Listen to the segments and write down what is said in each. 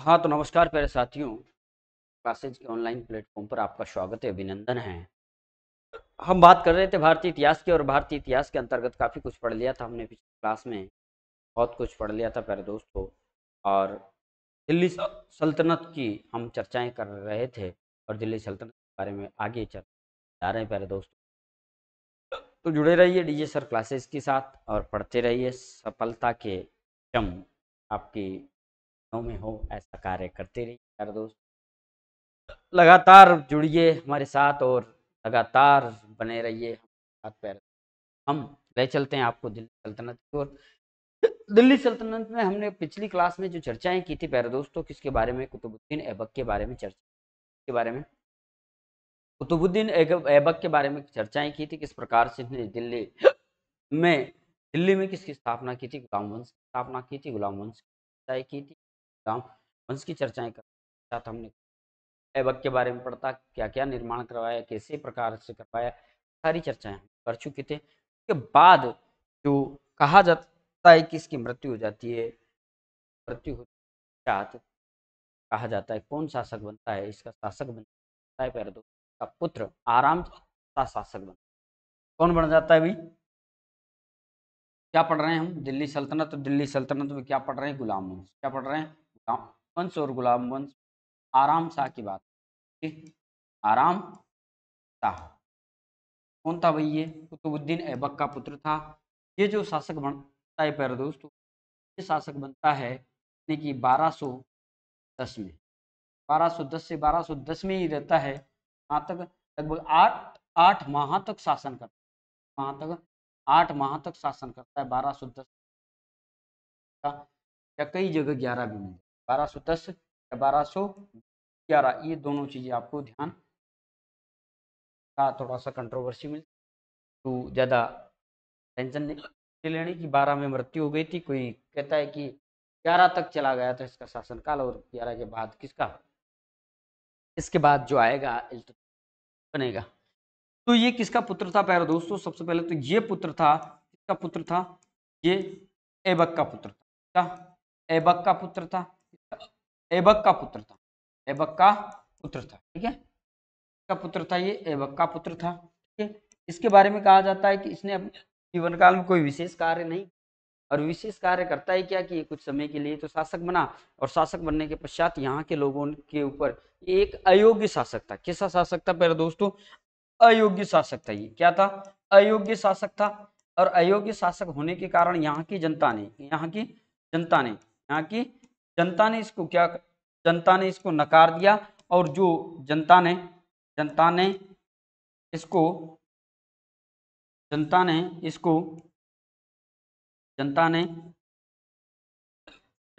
हाँ तो नमस्कार प्यारे साथियों क्लासेज के ऑनलाइन प्लेटफॉर्म पर आपका स्वागत है अभिनंदन है हम बात कर रहे थे भारतीय इतिहास की और भारतीय इतिहास के अंतर्गत काफ़ी कुछ पढ़ लिया था हमने पिछली क्लास में बहुत कुछ पढ़ लिया था प्यारे दोस्तों और दिल्ली सल्तनत की हम चर्चाएं कर रहे थे और दिल्ली सल्तनत के बारे में आगे चर्चा जा रहे हैं प्यारे दोस्तों तो जुड़े रहिए डीजे सर क्लासेस के साथ और पढ़ते रहिए सफलता के चम आपकी में हो ऐसा कार्य करते रहिए यार दोस्त लगातार जुड़िए हमारे साथ और लगातार बने रहिए हाथ पैर हम ले चलते हैं आपको दिल्ली सल्तनत की ओर दिल्ली सल्तनत में हमने पिछली क्लास में जो चर्चाएं की थी प्यारे दोस्तों किसके बारे में कुतुबुद्दीन ऐबक के बारे में चर्चा के बारे में कुतुबुद्दीन ऐबक के बारे में चर्चाएं की थी किस प्रकार से दिल्ली में दिल्ली में किसकी स्थापना की थी गुलाम वंश की स्थापना की थी गुलाम वंश की थी गांव वंश की चर्चाएं कर साथ हमने ऐबक के बारे में पढ़ता क्या क्या निर्माण करवाया कैसे प्रकार से करवाया सारी चर्चाएं कर चुके थे उसके बाद जो कहा जाता है कि इसकी मृत्यु हो जाती है मृत्यु हो कहा जाता है कौन शासक बनता है इसका शासक बनता है पैरदो का पुत्र आराम का शासक बनता है कौन बन जाता है भाई क्या पढ़ रहे हैं हम दिल्ली सल्तनत तो दिल्ली सल्तनत में क्या पढ़ रहे हैं गुलाम क्या पढ़ रहे हैं वंश और गुलाम वंश आराम शाह की बात आराम शाह कौन था भाई ये कुतुबुद्दीन ऐबक का पुत्र था ये जो शासक बनता है पैर दोस्तों ये शासक बनता है यानी कि 1210 में 1210 से 1210 में ही रहता है वहाँ तक लगभग आठ आठ माह तक शासन करता है वहाँ तक आठ माह तक शासन करता है 1210 का या कई जगह ग्यारह भी मिल बारह सौ दस या बारह सौ ग्यारह ये दोनों चीज़ें आपको ध्यान का थोड़ा सा कंट्रोवर्सी मिल तो ज़्यादा टेंशन नहीं लेने की बारह में मृत्यु हो गई थी कोई कहता है कि ग्यारह तक चला गया था इसका शासनकाल और ग्यारह के बाद किसका इसके बाद जो आएगा बनेगा तो ये किसका पुत्र था प्यारे दोस्तों सबसे पहले तो ये पुत्र था किसका पुत्र था ये एबक का पुत्र था क्या एबक का पुत्र था एबक का पुत्र था एबक का पुत्र था ठीक है का पुत्र था ये एबक का पुत्र था ठीक है इसके बारे में कहा जाता है कि इसने अपने जीवन काल में कोई विशेष कार्य नहीं और विशेष कार्य करता है क्या कि ये कुछ समय के लिए तो शासक बना और शासक बनने के पश्चात यहाँ के लोगों के ऊपर एक अयोग्य शासक था कैसा शासक था पहले दोस्तों अयोग्य शासक था ये क्या था अयोग्य शासक था और अयोग्य शासक होने के कारण यहाँ की जनता ने यहाँ की जनता ने यहाँ की जनता ने इसको क्या जनता ने इसको नकार दिया और जो जनता ने जनता ने इसको जनता ने इसको जनता ने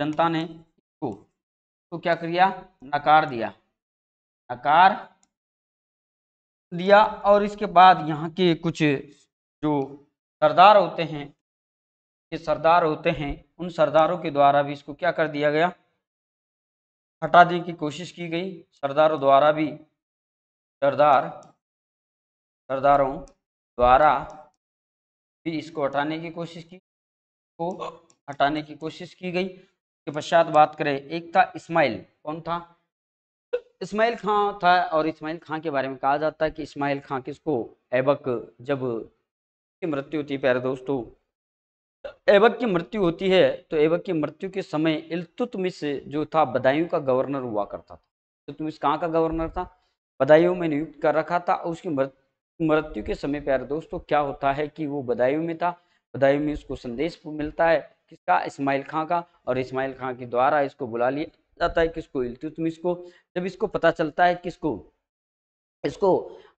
जनता ने इसको तो क्या किया नकार दिया नकार दिया और इसके बाद यहाँ के कुछ जो सरदार होते हैं ये सरदार होते हैं उन सरदारों के द्वारा भी इसको क्या कर दिया गया हटा देने की कोशिश की गई सरदारों द्वारा भी सरदार सरदारों द्वारा भी इसको हटाने की कोशिश की को हटाने की कोशिश की गई के पश्चात बात करें एक था इस्माइल कौन था इस्माइल खां था और इस्माइल खां के बारे में कहा जाता है कि इस्माइल खां किसको ऐबक जब की मृत्यु थी प्यारे दोस्तों ऐबक की मृत्यु होती है तो ऐबक की मृत्यु के समय इलतुतमिस जो था बदायूं का गवर्नर हुआ करता था इलतुतमिस कहाँ का गवर्नर था बदायूं में नियुक्त कर रखा था उसकी मृत्यु के समय प्यारे दोस्तों क्या होता है कि वो बदायूं में था बदायूं में उसको संदेश मिलता है किसका इस्माइल खां का और इस्माइल खां के द्वारा इसको बुला लिया जाता है किसको इलतुतमिस को जब इसको पता चलता है किसको इसको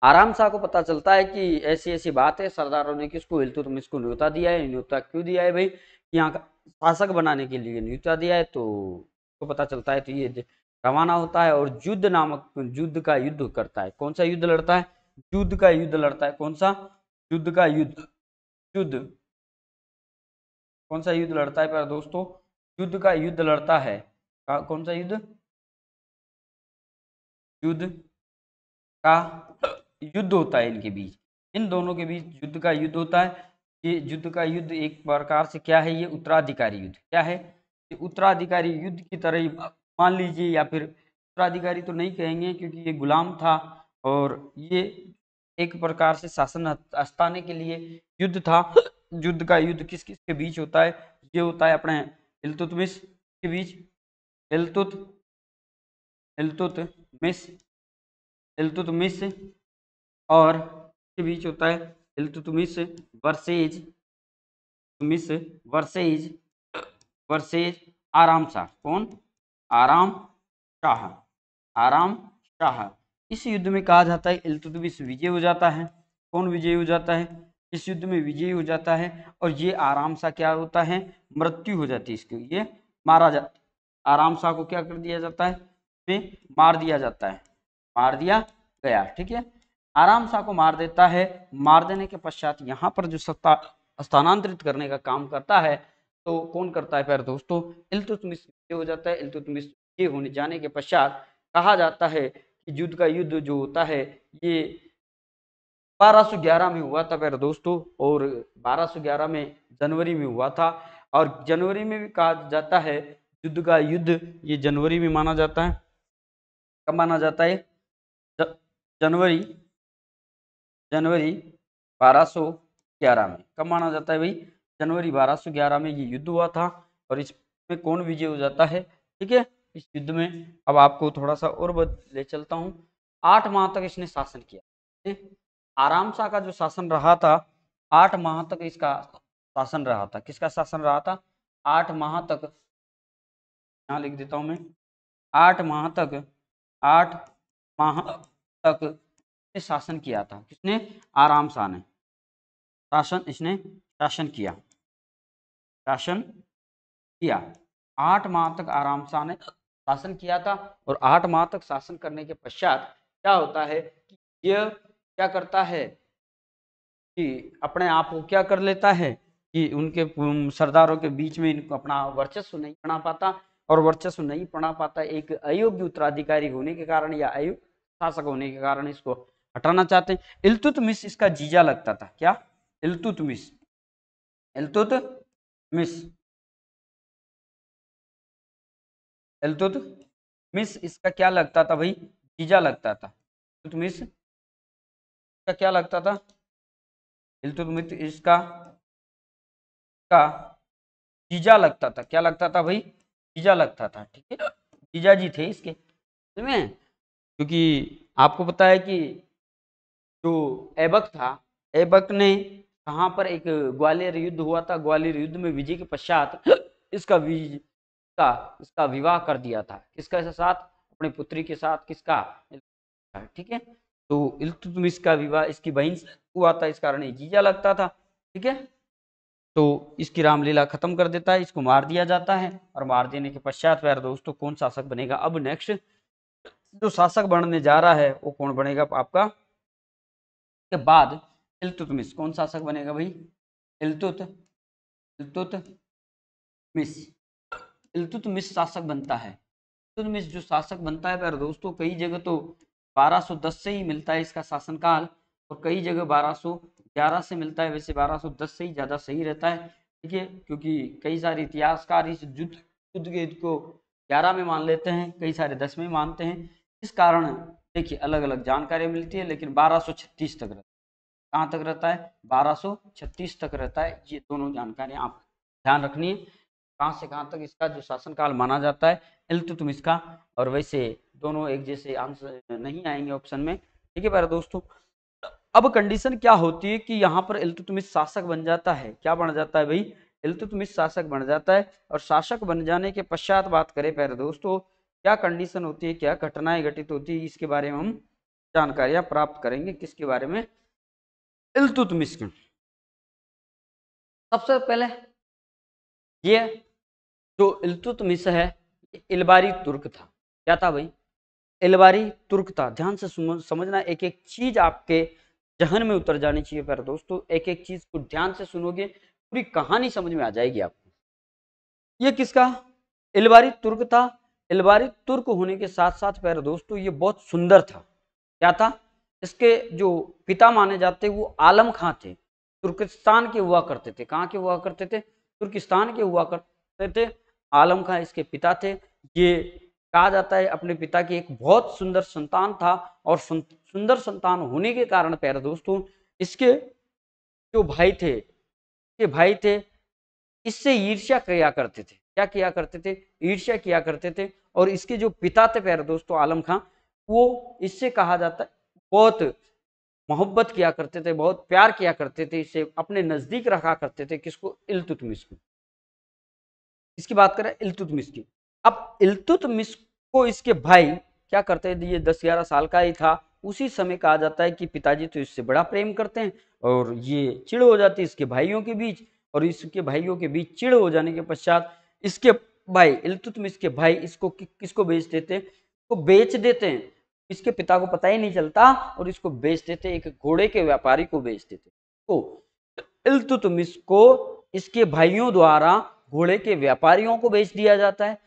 आराम से आपको पता चलता है कि ऐसी ऐसी बात है सरदारों ने किसको हिलतुत तुम इसको न्योता दिया है न्योता क्यों दिया है भाई यहाँ का शासक बनाने के लिए न्योता दिया है तो उसको पता चलता है तो ये रवाना होता है और युद्ध नामक युद्ध का युद्ध करता है कौन सा युद्ध लड़ता है युद्ध का युद्ध लड़ता है कौन सा युद्ध का युद्ध युद्ध कौन सा युद्ध लड़ता है पर दोस्तों युद्ध का युद्ध लड़ता है कौन सा युद्ध युद्ध का युद्ध होता है इनके बीच इन दोनों के बीच युद्ध का युद्ध होता है ये युद्ध का युद्ध एक प्रकार से क्या है ये उत्तराधिकारी युद्ध क्या है ये उत्तराधिकारी युद्ध की तरह ही मान लीजिए या फिर उत्तराधिकारी तो नहीं कहेंगे क्योंकि ये गुलाम था और ये एक प्रकार से शासन हस्ताने के लिए युद्ध था युद्ध का युद्ध किस किस के बीच होता है ये होता है अपने इलतुतमिस के बीच इलतुत इलतुतमिस इल्तुतमिश और के बीच होता है इल्तुतमिश वर्सेज मिस वर्सेज वर्सेज आराम शाह कौन आराम शाह आराम शाह इस युद्ध में कहा जाता है इल्तुतमिश विजय हो जाता है कौन विजय हो जाता है इस युद्ध में विजयी हो जाता है और ये आराम शाह क्या होता है मृत्यु हो जाती है इसके ये मारा जाता आराम शाह को क्या कर दिया जाता है में मार दिया जाता है मार दिया गया ठीक है आराम शाह को मार देता है मार देने के पश्चात यहाँ पर जो सत्ता स्थानांतरित करने का काम करता है तो कौन करता है फिर दोस्तों इल्तुतमिश ये हो जाता है इल्तुतमिश ये होने जाने के पश्चात कहा जाता है कि युद्ध का युद्ध जो होता है ये 1211 में हुआ था फिर दोस्तों और 1211 में जनवरी में हुआ था और जनवरी में भी कहा जाता है युद्ध का युद्ध ये जनवरी में माना जाता है कब माना जाता है जनवरी जनवरी बारह ग्यारह में कब माना जाता है भाई जनवरी बारह ग्यारह में ये युद्ध हुआ था और इसमें कौन विजय हो जाता है ठीक है इस युद्ध में अब आपको थोड़ा सा और ले चलता हूँ आठ माह तक इसने शासन किया आराम शाह का जो शासन रहा था आठ माह तक इसका शासन रहा था किसका शासन रहा था आठ माह तक यहाँ लिख देता हूँ मैं आठ माह तक आठ माह तक शासन किया था किसने आराम शाह ने शासन इसने शासन किया शासन किया आठ माह तक आराम शाह ने शासन किया था और आठ माह तक शासन करने के पश्चात क्या होता है कि यह क्या करता है कि अपने आप को क्या कर लेता है कि उनके सरदारों के बीच में इनको अपना वर्चस्व नहीं बना पाता और वर्चस्व नहीं बना पाता एक अयोग्य उत्तराधिकारी होने के कारण या अयोग्य शासक होने के कारण इसको हटाना चाहते हैं इलतुतमिस इसका जीजा लगता था क्या इलतुतमिस इलतुतमिस इलतुतमिस इसका क्या लगता था भाई जीजा लगता था इलतुतमिस इसका क्या लगता था इलतुतमिस इसका का जीजा लगता था क्या लगता था भाई जीजा लगता था ठीक है जीजा जी थे इसके समझ क्योंकि आपको पता है कि जो ऐबक था ऐबक ने कहाँ पर एक ग्वालियर युद्ध हुआ था ग्वालियर युद्ध में विजय के पश्चात इसका विजय का इसका विवाह कर दिया था किसका साथ अपने पुत्री के साथ किसका ठीक है तो इल्तुतमिश का विवाह इसकी बहन से हुआ था इस कारण जीजा लगता था ठीक है तो इसकी रामलीला खत्म कर देता है इसको मार दिया जाता है और मार देने के पश्चात प्यार दोस्तों कौन शासक बनेगा अब नेक्स्ट जो शासक बनने जा रहा है वो कौन बनेगा आपका के बाद इलतुतमिस कौन शासक बनेगा भाई इलतुत इलतुत मिस शासक बनता है इलतुतमिस जो शासक बनता है पर दोस्तों कई जगह तो 1210 से ही मिलता है इसका शासनकाल और कई जगह 1211 से मिलता है वैसे 1210 से ही ज़्यादा सही रहता है ठीक है क्योंकि कई सारे इतिहासकार इस युद्ध युद्ध को ग्यारह में मान लेते हैं कई सारे दस में मानते हैं इस कारण देखिए अलग अलग जानकारी मिलती है लेकिन 1236 तक रहता है कहाँ तक रहता है 1236 तक रहता है ये दोनों जानकारी आप ध्यान रखनी है कहाँ से कहाँ तक इसका जो शासनकाल माना जाता है एल तो तुम इसका और वैसे दोनों एक जैसे आंसर नहीं आएंगे ऑप्शन में ठीक है प्यारे दोस्तों अब कंडीशन क्या होती है कि यहाँ पर इल्तुतमिश तो शासक बन जाता है क्या बन जाता है भाई इल्तुतमिश तो शासक बन जाता है और शासक बन जाने के पश्चात बात करें प्यारे दोस्तों क्या कंडीशन होती है क्या घटनाएं घटित होती है इसके बारे में हम जानकारियां प्राप्त करेंगे किसके बारे में इलतुतमिश सबसे पहले ये जो इलतुतमिश है इलबारी तुर्क था क्या था भाई इलबारी तुर्क था ध्यान से समझना एक एक चीज आपके जहन में उतर जानी चाहिए पर दोस्तों एक एक चीज को ध्यान से सुनोगे पूरी कहानी समझ में आ जाएगी आपको ये किसका इलबारी तुर्क था एलबारी तुर्क होने के साथ साथ प्यारे दोस्तों ये बहुत सुंदर था क्या था इसके जो पिता माने जाते वो आलम खां थे तुर्किस्तान के हुआ करते थे कहाँ के हुआ करते थे तुर्किस्तान के हुआ करते थे आलम खां इसके पिता थे ये कहा जाता है अपने पिता की एक बहुत सुंदर संतान था और सुंदर संतान होने के कारण प्यारे दोस्तों इसके जो भाई थे इसके भाई थे इससे ईर्ष्या क्रिया करते थे क्या किया करते थे ईर्ष्या किया करते थे और इसके जो पिता थे प्यारे दोस्तों आलम खां वो इससे कहा जाता है बहुत मोहब्बत किया करते थे बहुत प्यार किया करते थे इसे अपने नज़दीक रखा करते थे किसको इलतुतमिस को इसकी बात करें इलतुतमिस की अब इलतुतमिस को इसके भाई क्या करते थे ये दस ग्यारह साल का ही था उसी समय कहा जाता है कि पिताजी तो इससे बड़ा प्रेम करते हैं और ये चिड़ हो जाती है इसके भाइयों के बीच और इसके भाइयों के बीच चिड़ हो जाने के पश्चात इसके भाई इलतुतमिश के भाई इसको कि, किसको बेच देते तो बेच देते हैं इसके पिता को पता ही नहीं चलता और इसको बेच देते एक घोड़े के व्यापारी को बेच देते तो इलतुतमिश को इसके भाइयों द्वारा घोड़े के व्यापारियों को बेच दिया जाता है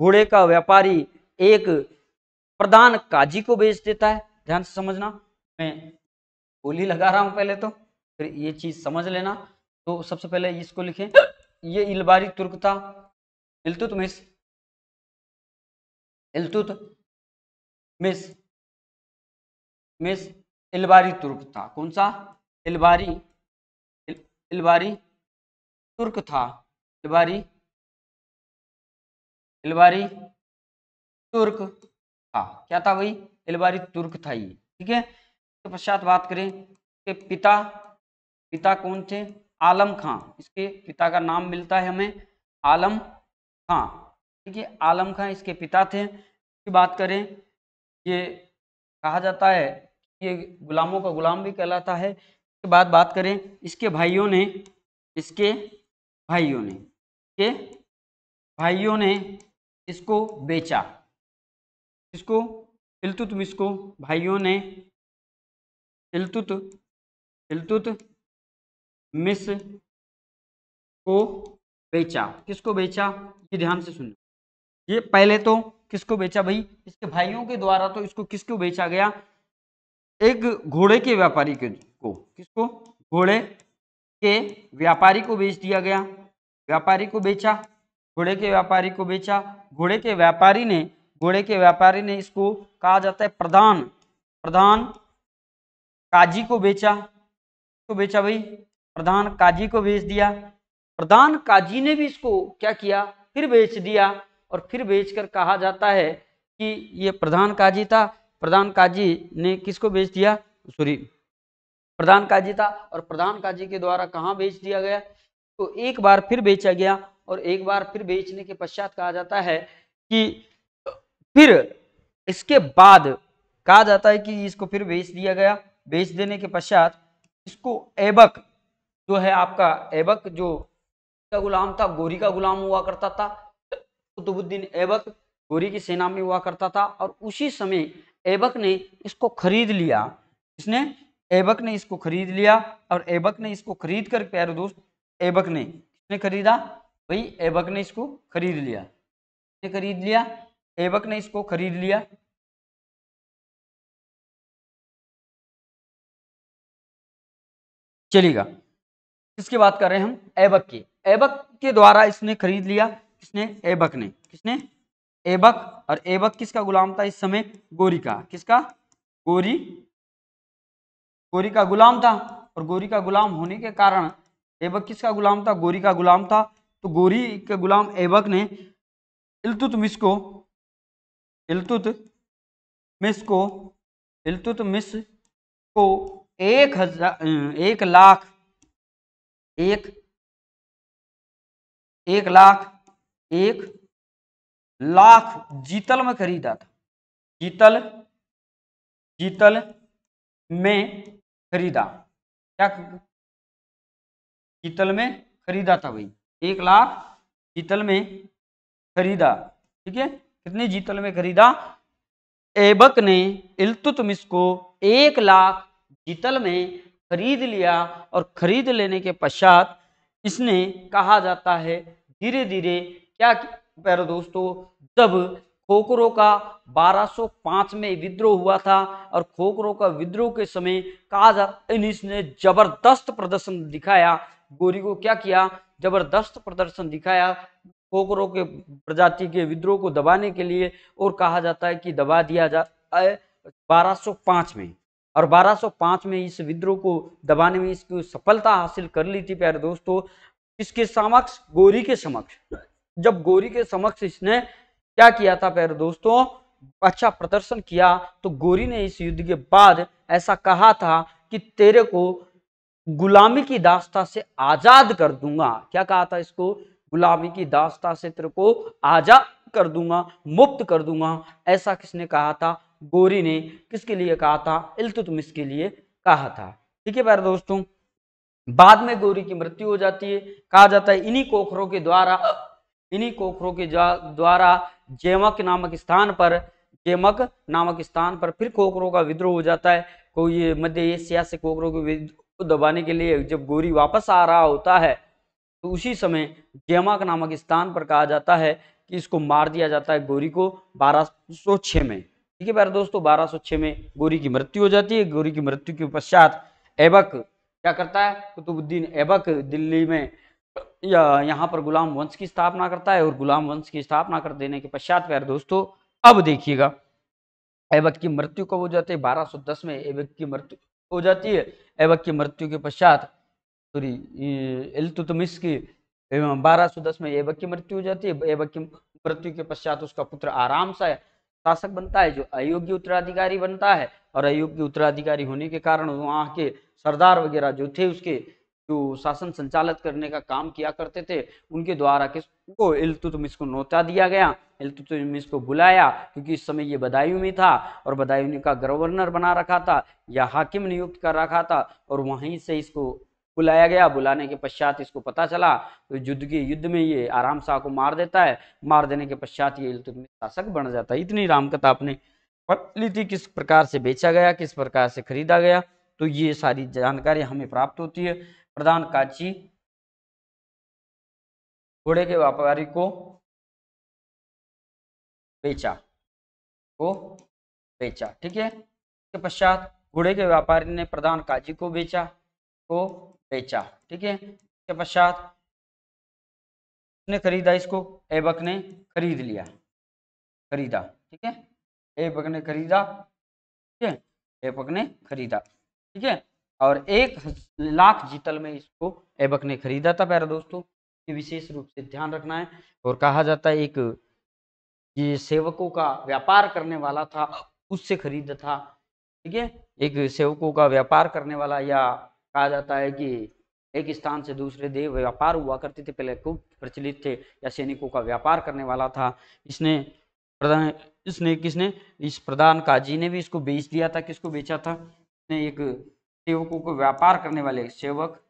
घोड़े का व्यापारी एक प्रधान काजी को बेच देता है ध्यान से समझना मैं बोली लगा रहा हूं पहले तो फिर ये चीज समझ लेना तो सबसे पहले इसको लिखें ये इलबारी तुर्क था मिस इल्तुत मिस मिस इलबारी तुर्क था कौन सा इलबारी इल, इलबारी तुर्क था इलबारी इलबारी तुर्क था क्या था भाई इलबारी तुर्क था ये ठीक है इसके तो पश्चात बात करें इसके पिता पिता कौन थे आलम खां इसके पिता का नाम मिलता है हमें आलम खां हाँ, देखिए आलम खां इसके पिता थे की बात करें ये कहा जाता है ये गुलामों का गुलाम भी कहलाता है इसके बाद बात करें इसके भाइयों ने इसके भाइयों ने के भाइयों ने इसको बेचा इसको इलतुत को भाइयों ने इलतुत इलतुत मिस को बेचा किसको बेचा ये ध्यान से सुनना ये पहले तो किसको बेचा भाई इसके भाइयों के द्वारा तो इसको किसको बेचा गया एक घोड़े के व्यापारी के को किसको घोड़े के व्यापारी को बेच दिया गया व्यापारी को बेचा घोड़े के व्यापारी को बेचा घोड़े के व्यापारी ने घोड़े के व्यापारी ने इसको कहा जाता है प्रधान प्रधान काजी को बेचा तो बेचा भाई प्रधान काजी को बेच दिया प्रधान काजी ने भी इसको क्या किया फिर बेच दिया और फिर बेचकर कहा जाता है कि ये प्रधान काजी था प्रधान काजी ने किसको बेच दिया सॉरी प्रधान काजी था और प्रधान काजी के द्वारा कहाँ बेच दिया गया तो एक बार फिर बेचा गया और एक बार फिर बेचने के पश्चात कहा जाता है कि फिर इसके बाद कहा जाता है कि इसको फिर बेच दिया गया बेच देने के पश्चात इसको एबक जो है आपका एबक जो का गुलाम था गोरी का गुलाम हुआ करता था कुतुबुद्दीन ऐबक गोरी की सेना में हुआ करता था और उसी समय ऐबक ने इसको खरीद लिया इसने ऐबक ने इसको खरीद लिया और ऐबक ने इसको खरीद कर प्यारे दोस्त ऐबक ने किसने खरीदा भाई ऐबक ने इसको खरीद लिया ने खरीद लिया ऐबक ने इसको खरीद लिया चलेगा किसकी बात कर रहे हैं हम ऐबक की एबक के द्वारा इसने खरीद लिया किसने एबक ने किसने एबक और एबक किसका गुलाम था इस समय गोरी का किसका गोरी गोरी का गुलाम था और गोरी का गुलाम होने के कारण एबक किसका गुलाम था गोरी का गुलाम था तो गोरी के गुलाम एबक ने इलतुतमिस को इलतुत मिस को इलतुत मिस को एक हजार एक लाख एक एक लाख एक लाख जीतल में खरीदा था जीतल जीतल में खरीदा क्या जीतल में खरीदा था भाई एक लाख जीतल में खरीदा ठीक है कितने जीतल में खरीदा एबक ने मिस को एक लाख जीतल में खरीद लिया और खरीद लेने के पश्चात इसने कहा जाता है धीरे धीरे क्या प्यारे दोस्तों जब खोकरों का 1205 में विद्रोह हुआ था और खोकरों का विद्रोह के समय कहा जाता ने जबरदस्त प्रदर्शन दिखाया गोरी को क्या किया जबरदस्त प्रदर्शन दिखाया खोकरों के प्रजाति के विद्रोह को दबाने के लिए और कहा जाता है कि दबा दिया जाता है 1205 में और 1205 में इस विद्रोह को दबाने में इसकी सफलता हासिल कर ली थी प्यारे दोस्तों इसके समक्ष गोरी के समक्ष जब गोरी के समक्ष इसने क्या किया था प्यारे दोस्तों अच्छा प्रदर्शन किया तो गोरी ने इस युद्ध के बाद ऐसा कहा था कि तेरे को गुलामी की दास्ता से आजाद कर दूंगा क्या कहा था इसको गुलामी की दास्ता से तेरे को आजाद कर दूंगा मुक्त कर दूंगा ऐसा किसने कहा था गोरी ने किसके लिए कहा था इल्तुतमिस के लिए कहा था ठीक है प्यारे दोस्तों बाद में गोरी की मृत्यु हो जाती है कहा जाता है इन्हीं कोखरों के द्वारा इन्हीं कोखरों के द्वारा जेमक नामक स्थान पर जेमक नामक स्थान पर फिर कोखरों का विद्रोह हो जाता है कोई ये मध्य एशिया से कोखरों के को दबाने के लिए जब गोरी वापस आ रहा होता है तो उसी समय जेमक नामक स्थान पर कहा जाता है कि इसको मार दिया जाता है गोरी को बारह में ठीक है प्यारे दोस्तों बारह में गोरी की मृत्यु हो जाती है गोरी की मृत्यु के पश्चात ऐबक क्या करता है कुतुबुद्दीन ऐबक दिल्ली में या यहाँ पर गुलाम वंश की स्थापना करता है और गुलाम वंश की स्थापना कर देने के पश्चात प्यारे दोस्तों अब देखिएगा ऐबक की मृत्यु कब हो जाती है बारह में ऐबक की मृत्यु हो जाती है ऐबक की मृत्यु के पश्चात सॉरी इलतुतमिश की दस में ऐबक की मृत्यु हो जाती है ऐबक की मृत्यु के पश्चात उसका पुत्र आराम सा है शासक बनता है जो अयोग्य उत्तराधिकारी बनता है और अयोग्य उत्तराधिकारी होने के कारण वहाँ के सरदार वगैरह जो थे उसके जो शासन संचालित करने का काम किया करते थे उनके द्वारा किसको इलतुतमिस को नोता दिया गया इलतुतमिस को बुलाया क्योंकि इस समय ये बदायूं में था और बदायूं का गवर्नर बना रखा था या हाकिम नियुक्त कर रखा था और वहीं से इसको बुलाया गया बुलाने के पश्चात इसको पता चला तो युद्ध के युद्ध में ये आराम शाह को मार देता है मार देने के पश्चात ये इल्तुतमिश शासक बन जाता है इतनी रामकथा आपने पढ़ ली थी किस प्रकार से बेचा गया किस प्रकार से खरीदा गया तो ये सारी जानकारी हमें प्राप्त होती है प्रधान काची घोड़े के व्यापारी को बेचा को बेचा ठीक है पश्चात घोड़े के व्यापारी ने प्रधान काजी को बेचा को बेचा ठीक है इसके पश्चात ने खरीदा इसको एबक ने खरीद लिया खरीदा ठीक है एबक ने खरीदा ठीक है एबक ने खरीदा ठीक है और एक लाख जीतल में इसको एबक ने खरीदा था प्यारा दोस्तों ये विशेष रूप से ध्यान रखना है और कहा जाता है एक ये सेवकों का व्यापार करने वाला था उससे खरीदा था ठीक है एक सेवकों का व्यापार करने वाला या कहा जाता है कि एक स्थान से दूसरे देव व्यापार हुआ करते थे पहले खूब प्रचलित थे या सैनिकों का व्यापार करने वाला था इसने प्रधान इसने किसने इस प्रधान काजी ने भी इसको बेच दिया था किसको बेचा था इसने एक सेवकों को व्यापार करने वाले सेवक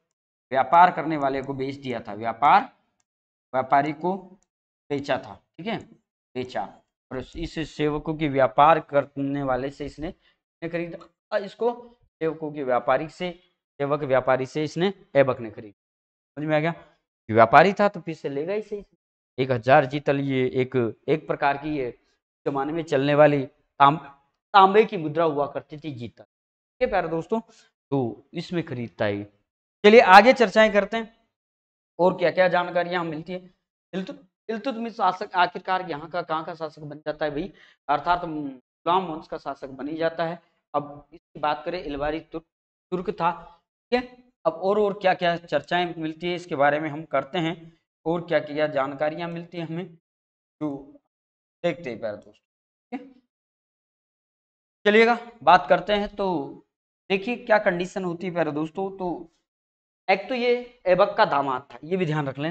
व्यापार करने वाले को बेच दिया था व्यापार व्यापारी को बेचा था ठीक है बेचा और इस सेवकों के व्यापार करने वाले से इसने खरीदा इसको सेवकों के व्यापारी से सेवक व्यापारी से इसने एबक ने खरीदी समझ में आ गया व्यापारी था तो पीछे लेगा ही सही एक हजार जीतल ये एक एक प्रकार की ये जमाने में चलने वाली ताम, तांबे की मुद्रा हुआ करती थी जीतल ठीक है प्यारे दोस्तों तो इसमें खरीदता ही चलिए आगे चर्चाएं करते हैं और क्या क्या जानकारियां मिलती है इल्तु, इल्तु शासक आखिरकार यहाँ का कहाँ का शासक बन जाता है भाई अर्थात गुलाम वंश का शासक बन ही जाता है अब इसकी बात करें इलवारी तुर्क तुर्क था ठीक है अब और और क्या क्या चर्चाएं मिलती है इसके बारे में हम करते हैं और क्या क्या जानकारियां मिलती है हमें तो देखते हैं प्यारे दोस्त ठीक है चलिएगा बात करते हैं तो देखिए क्या कंडीशन होती है प्यारे दोस्तों तो एक तो ये एबक का दामाद था ये भी ध्यान रख लें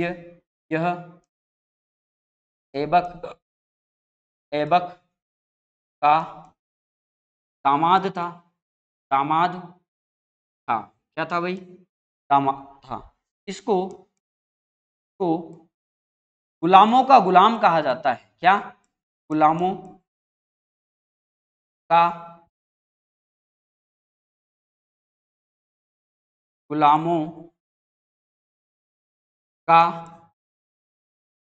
ये यह एबक एबक का दामाद था दामाद क्या था भाई तामा था इसको को गुलामों का गुलाम कहा जाता है क्या गुलामों का गुलामों का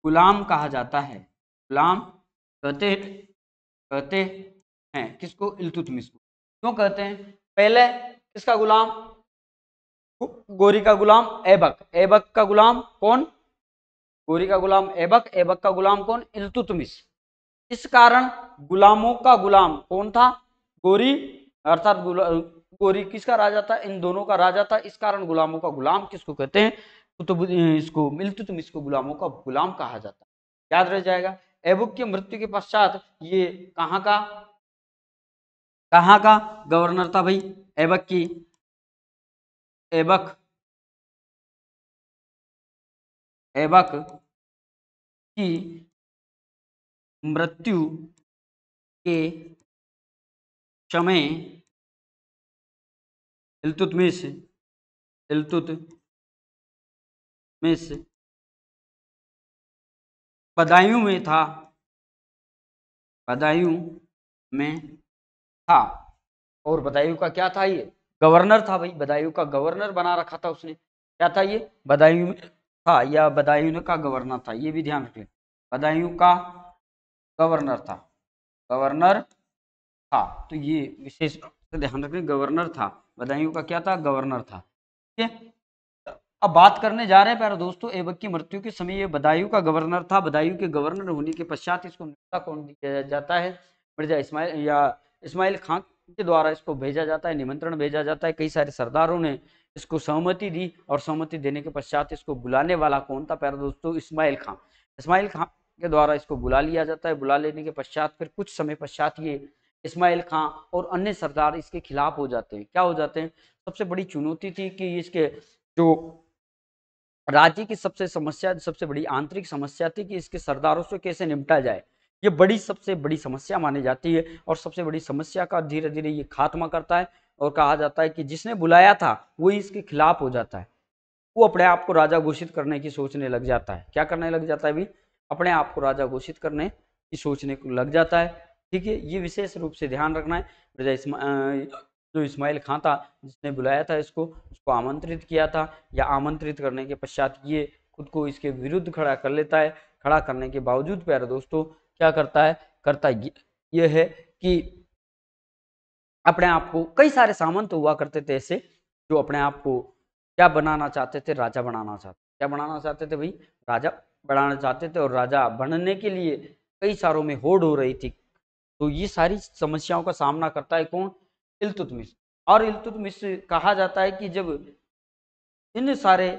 गुलाम कहा जाता है गुलाम कहते कहते हैं किसको इल्तुतमिश को क्यों कहते हैं पहले किसका गुलाम गोरी का गुलाम एबक एबक का गुलाम कौन गोरी का गुलाम एबक एबक का गुलाम कौन इल्तुतमिश इस कारण गुलामों का गुलाम कौन था गोरी अर्थात गोरी किसका राजा था इन दोनों का राजा था इस कारण गुलामों का गुलाम किसको कहते हैं इसको इल्तुतमिश को गुलामों का गुलाम कहा जाता है याद रह जाएगा एबुक की मृत्यु के पश्चात ये कहाँ का कहाँ का गवर्नर था भाई एबक की एबक एबक की मृत्यु के समय इल्तुतमिश इल्तुतमिश बदायूं में था बदायूं में था और बदायूं का क्या था ये गवर्नर था भाई बदायूं का गवर्नर बना रखा था उसने क्या था ये बदायूं में था या बदायूं का गवर्नर था ये भी ध्यान रखें बदायूं का गवर्नर था गवर्नर था तो ये विशेष ध्यान रखें गवर्नर था बदायूं का क्या था गवर्नर था ठीक है अब बात करने जा रहे हैं प्यारे दोस्तों एबक की मृत्यु के समय ये बदायूं का गवर्नर था बदायूं के गवर्नर होने के पश्चात इसको नेता कौन दिया जाता है मिर्जा इस्माइल या इस्माइल खान के द्वारा इसको भेजा जाता है निमंत्रण भेजा जाता है कई सारे सरदारों ने इसको सहमति दी और सहमति देने के पश्चात इसको बुलाने वाला कौन था प्यारा दोस्तों इस्माइल खां इस्माइल खां के द्वारा इसको बुला लिया जाता है बुला लेने के पश्चात फिर कुछ समय पश्चात ये इस्माइल खां और अन्य सरदार इसके खिलाफ हो जाते हैं क्या हो जाते हैं सबसे बड़ी चुनौती थी कि इसके जो राज्य की सबसे समस्या सबसे बड़ी आंतरिक समस्या थी कि इसके सरदारों से कैसे निपटा जाए ये बड़ी सबसे बड़ी समस्या मानी जाती है और सबसे बड़ी समस्या का धीरे धीरे ये खात्मा करता है और कहा जाता है कि जिसने बुलाया था वो इसके खिलाफ हो जाता है वो अपने आप को राजा घोषित करने की सोचने लग जाता है क्या करने लग जाता है अभी अपने आप को राजा घोषित करने की सोचने को लग जाता है ठीक है ये विशेष रूप से ध्यान रखना है राजा जो इस्माइल खां था जिसने बुलाया था इसको उसको आमंत्रित किया था या आमंत्रित करने के पश्चात ये खुद को इसके विरुद्ध खड़ा कर लेता है खड़ा करने के बावजूद प्यारे दोस्तों क्या करता है करता यह है कि अपने आप को कई सारे सामंत तो हुआ करते थे ऐसे जो अपने आप को क्या बनाना चाहते थे राजा बनाना चाहते क्या बनाना चाहते थे भाई राजा बनाना चाहते थे और राजा बनने के लिए कई सारों में होड़ हो रही थी तो ये सारी समस्याओं का सामना करता है कौन इलतुतमिश और इलतुतमिश कहा जाता है कि जब इन सारे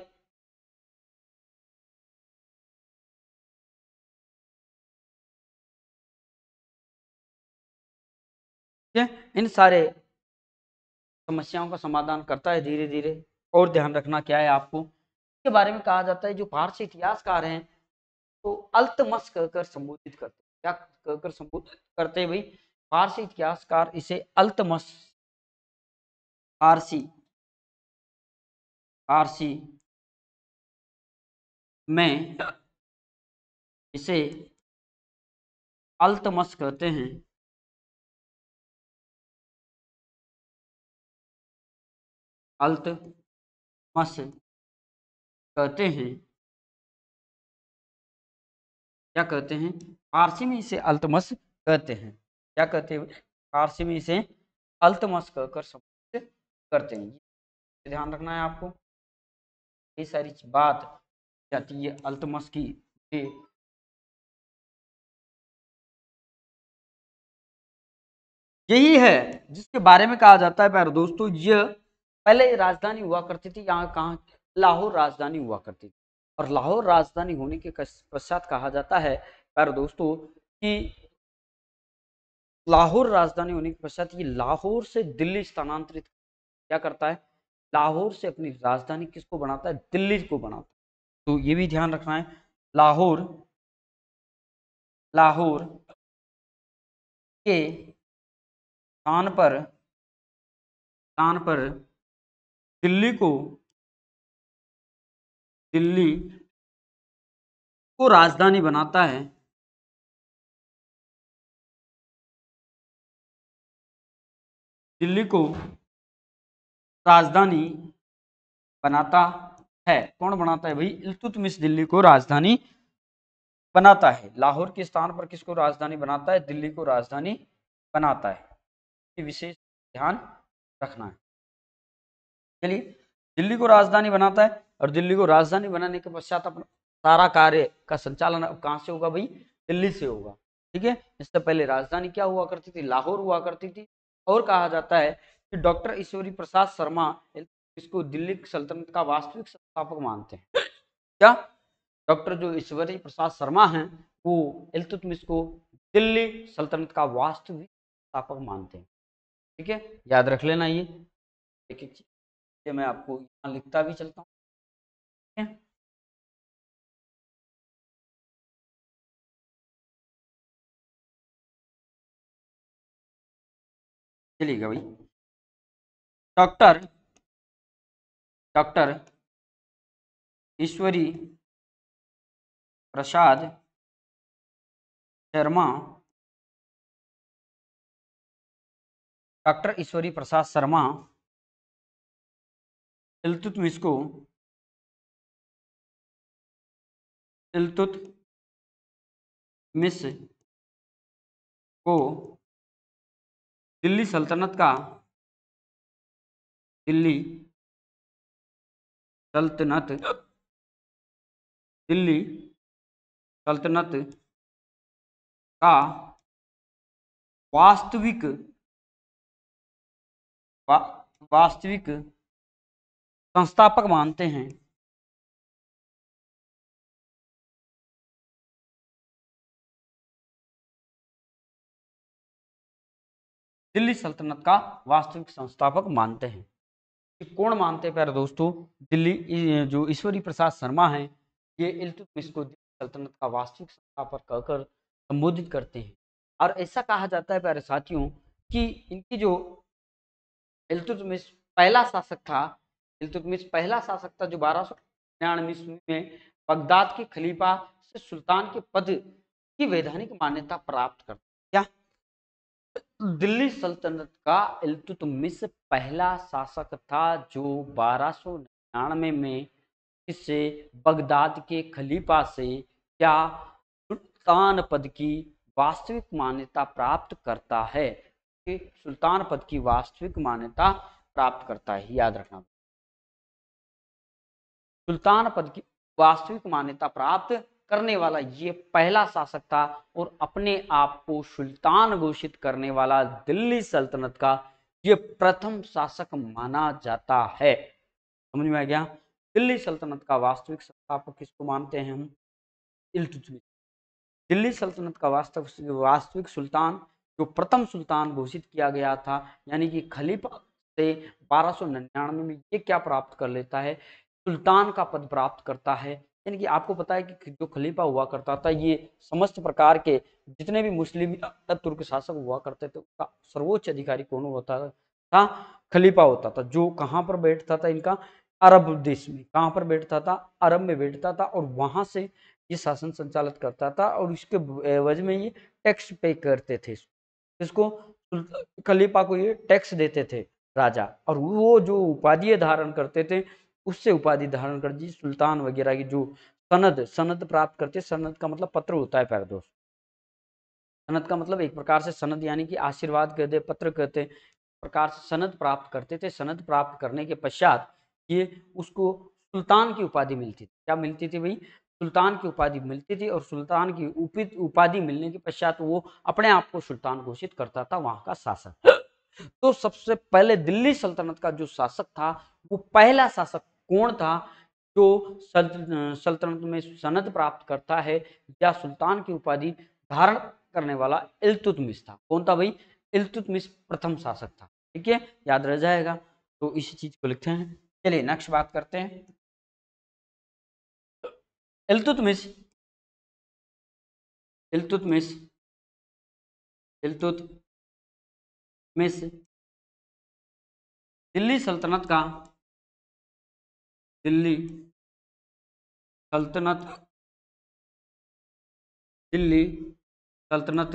है इन सारे समस्याओं का समाधान करता है धीरे धीरे और ध्यान रखना क्या है आपको इसके बारे में कहा जाता है जो फारसी इतिहासकार हैं तो अल्तमस कहकर संबोधित करते क्या कहकर संबोधित करते भाई फारसी इतिहासकार इसे अल्तमस फारसी फारसी में इसे अल्तमस कहते हैं अल्तमस कहते हैं क्या कहते हैं फारसी में इसे अल्तमस कहते हैं क्या कहते हैं फारसी में इसे अल्तमस कहकर सम्बोधित करते हैं ध्यान रखना है आपको ये सारी बात जाती है अल्तमस की यही है जिसके बारे में कहा जाता है प्यारे दोस्तों यह पहले राजधानी हुआ करती थी यहाँ कहाँ लाहौर राजधानी हुआ करती थी और लाहौर राजधानी होने के पश्चात कहा जाता है पर दोस्तों कि लाहौर राजधानी होने के पश्चात ये लाहौर से दिल्ली स्थानांतरित क्या करता है लाहौर से अपनी राजधानी किसको बनाता है दिल्ली को बनाता है तो ये भी ध्यान रखना है लाहौर लाहौर के स्थान पर स्थान पर दिल्ली को दिल्ली को राजधानी बनाता है दिल्ली को राजधानी बनाता है कौन बनाता है भाई इल्तुतमिश दिल्ली को राजधानी बनाता है लाहौर के स्थान पर किसको राजधानी बनाता है दिल्ली को राजधानी बनाता है विशेष ध्यान रखना है चलिए दिल्ली को राजधानी बनाता है और दिल्ली को राजधानी बनाने के पश्चात अपना सारा कार्य का संचालन अब कहाँ से होगा भाई दिल्ली से होगा ठीक है इससे पहले राजधानी क्या हुआ करती थी लाहौर हुआ करती थी और कहा जाता है कि डॉक्टर ईश्वरी प्रसाद शर्मा इसको दिल्ली सल्तनत का वास्तविक संस्थापक मानते हैं क्या डॉक्टर जो ईश्वरी प्रसाद शर्मा हैं वो इल्तुतमिश को दिल्ली सल्तनत का वास्तविक संस्थापक मानते हैं ठीक है याद रख लेना ये एक एक चीज ये मैं आपको यहाँ लिखता भी चलता हूँ चलिएगा भाई doctor doctor Ishwari Prasad Sharma doctor Ishwari Prasad Sharma Iltutmish को इलतुत मिस को दिल्ली सल्तनत का दिल्ली सल्तनत दिल्ली सल्तनत का वास्तविक वा, वास्तविक संस्थापक मानते हैं दिल्ली सल्तनत का वास्तविक संस्थापक मानते हैं कौन मानते हैं प्यारे दोस्तों दिल्ली जो ईश्वरी प्रसाद शर्मा हैं ये इल्तुतमिश को दिल्ली सल्तनत का वास्तविक संस्थापक कहकर संबोधित करते हैं और ऐसा कहा जाता है प्यारे साथियों कि इनकी जो इल्तुतमिश पहला शासक था इल्तुतमिश पहला शासक था जो बारह सौ में बगदाद के खलीफा से सुल्तान के पद की वैधानिक मान्यता प्राप्त करता क्या दिल्ली सल्तनत का इल्तुतमिश पहला शासक था जो बारह सौ निन्यानवे में इससे बगदाद के खलीफा से क्या सुल्तान पद की वास्तविक मान्यता प्राप्त करता है कि सुल्तान पद की वास्तविक मान्यता प्राप्त करता है याद रखना सुल्तान पद की वास्तविक मान्यता प्राप्त करने वाला ये पहला शासक था और अपने आप को सुल्तान घोषित करने वाला दिल्ली सल्तनत का ये प्रथम शासक माना जाता है समझ में आ गया दिल्ली सल्तनत का वास्तविक संस्थापक किसको मानते हैं हम इल्तुतमिश दिल्ली सल्तनत का वास्तविक वास्तविक सुल्तान जो प्रथम सुल्तान घोषित किया गया था यानी कि खलीफा से 1299 में ये क्या प्राप्त कर लेता है सुल्तान का पद प्राप्त करता है यानी कि आपको पता है कि जो खलीफा हुआ करता था ये समस्त प्रकार के जितने भी मुस्लिम तुर्क शासक हुआ करते थे उनका सर्वोच्च अधिकारी कौन होता था खलीफा होता था जो कहाँ पर बैठता था इनका अरब देश में कहाँ पर बैठता था अरब में बैठता था और वहाँ से ये शासन संचालित करता था और इसके वजह में ये टैक्स पे करते थे इसको खलीफा को ये टैक्स देते थे राजा और वो जो उपाधि धारण करते थे उससे उपाधि धारण कर दी सुल्तान वगैरह की जो सनद सनद प्राप्त करते सनद का मतलब पत्र होता है पैरदोष सनद का मतलब एक प्रकार से सनद यानी कि आशीर्वाद कहते पत्र कहते प्रकार से सनद प्राप्त करते थे सनद प्राप्त करने के पश्चात ये उसको सुल्तान की उपाधि मिलती थी क्या मिलती थी भाई सुल्तान की उपाधि मिलती थी और सुल्तान की उपित उपाधि मिलने के पश्चात वो अपने आप को सुल्तान घोषित करता था वहां का शासक तो सबसे पहले दिल्ली सल्तनत का जो शासक था वो पहला शासक कौन था जो सल्तनत में सनत प्राप्त करता है या सुल्तान की उपाधि धारण करने वाला इल्तुतमिश था कौन था भाई इल्तुतमिश प्रथम शासक था ठीक है याद रह जाएगा तो इसी चीज को लिखते हैं चलिए नेक्स्ट बात करते हैं इल्तुतमिश इल्तुतमिश इल्तुतमिश दिल्ली सल्तनत का दिल्ली सल्तनत दिल्ली सल्तनत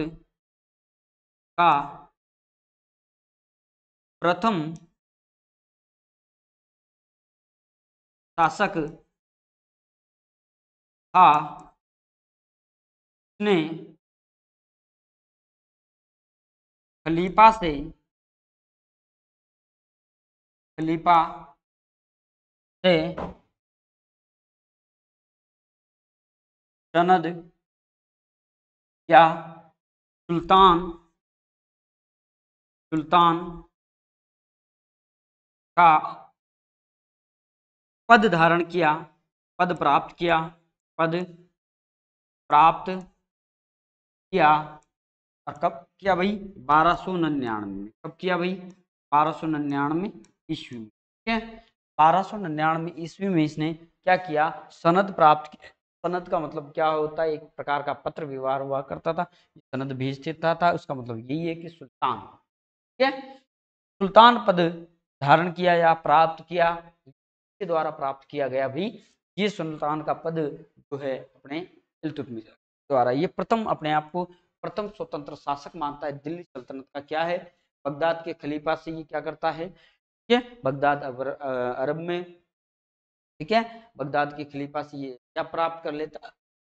का प्रथम शासक था उसने खलीफा से खलीफा से जनद या सुल्तान सुल्तान का पद धारण किया पद प्राप्त किया पद प्राप्त किया और कब किया भाई बारह सौ निन्यानवे में कब किया भाई बारह सौ निन्यानवे ईस्वी में ठीक है 1299 ईस्वी में इसने क्या किया सनद प्राप्त की सनद का मतलब क्या होता है एक प्रकार का पत्र व्यवहार हुआ करता था सनद भेज देता था उसका मतलब यही है कि सुल्तान ठीक है सुल्तान पद धारण किया या प्राप्त किया के द्वारा प्राप्त किया गया भी ये सुल्तान का पद जो है अपने इल्तुतमिश द्वारा ये प्रथम अपने आप को प्रथम स्वतंत्र शासक मानता है दिल्ली सल्तनत का क्या है बगदाद के खलीफा से ये क्या करता है ठीक है बगदाद अरब में ठीक है बगदाद के खलीफा से ये क्या प्राप्त कर लेता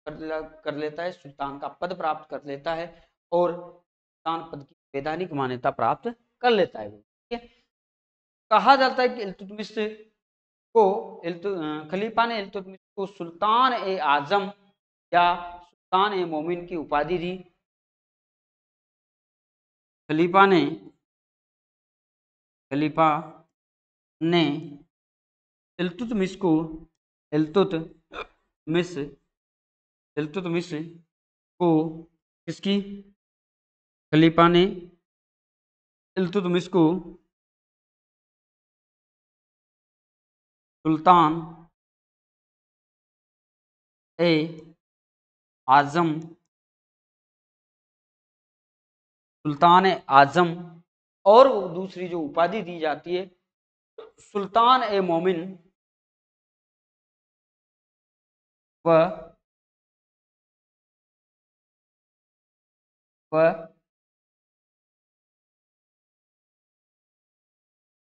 कर कर लेता है सुल्तान का पद प्राप्त कर लेता है और सुल्तान पद की वैधानिक मान्यता प्राप्त कर लेता है ठीक है कहा जाता है कि इल्तुतमिश को इल्तु, खलीफा ने इल्तुतमिश को सुल्तान ए आजम या सुल्तान ए मोमिन की उपाधि दी खलीफा ने खलीफा ने मिस को इलतुत मिस मिस को किसकी खलीफा ने मिस को सुल्तान ए आजम सुल्तान आजम और वो दूसरी जो उपाधि दी जाती है सुल्तान ए मोमिन व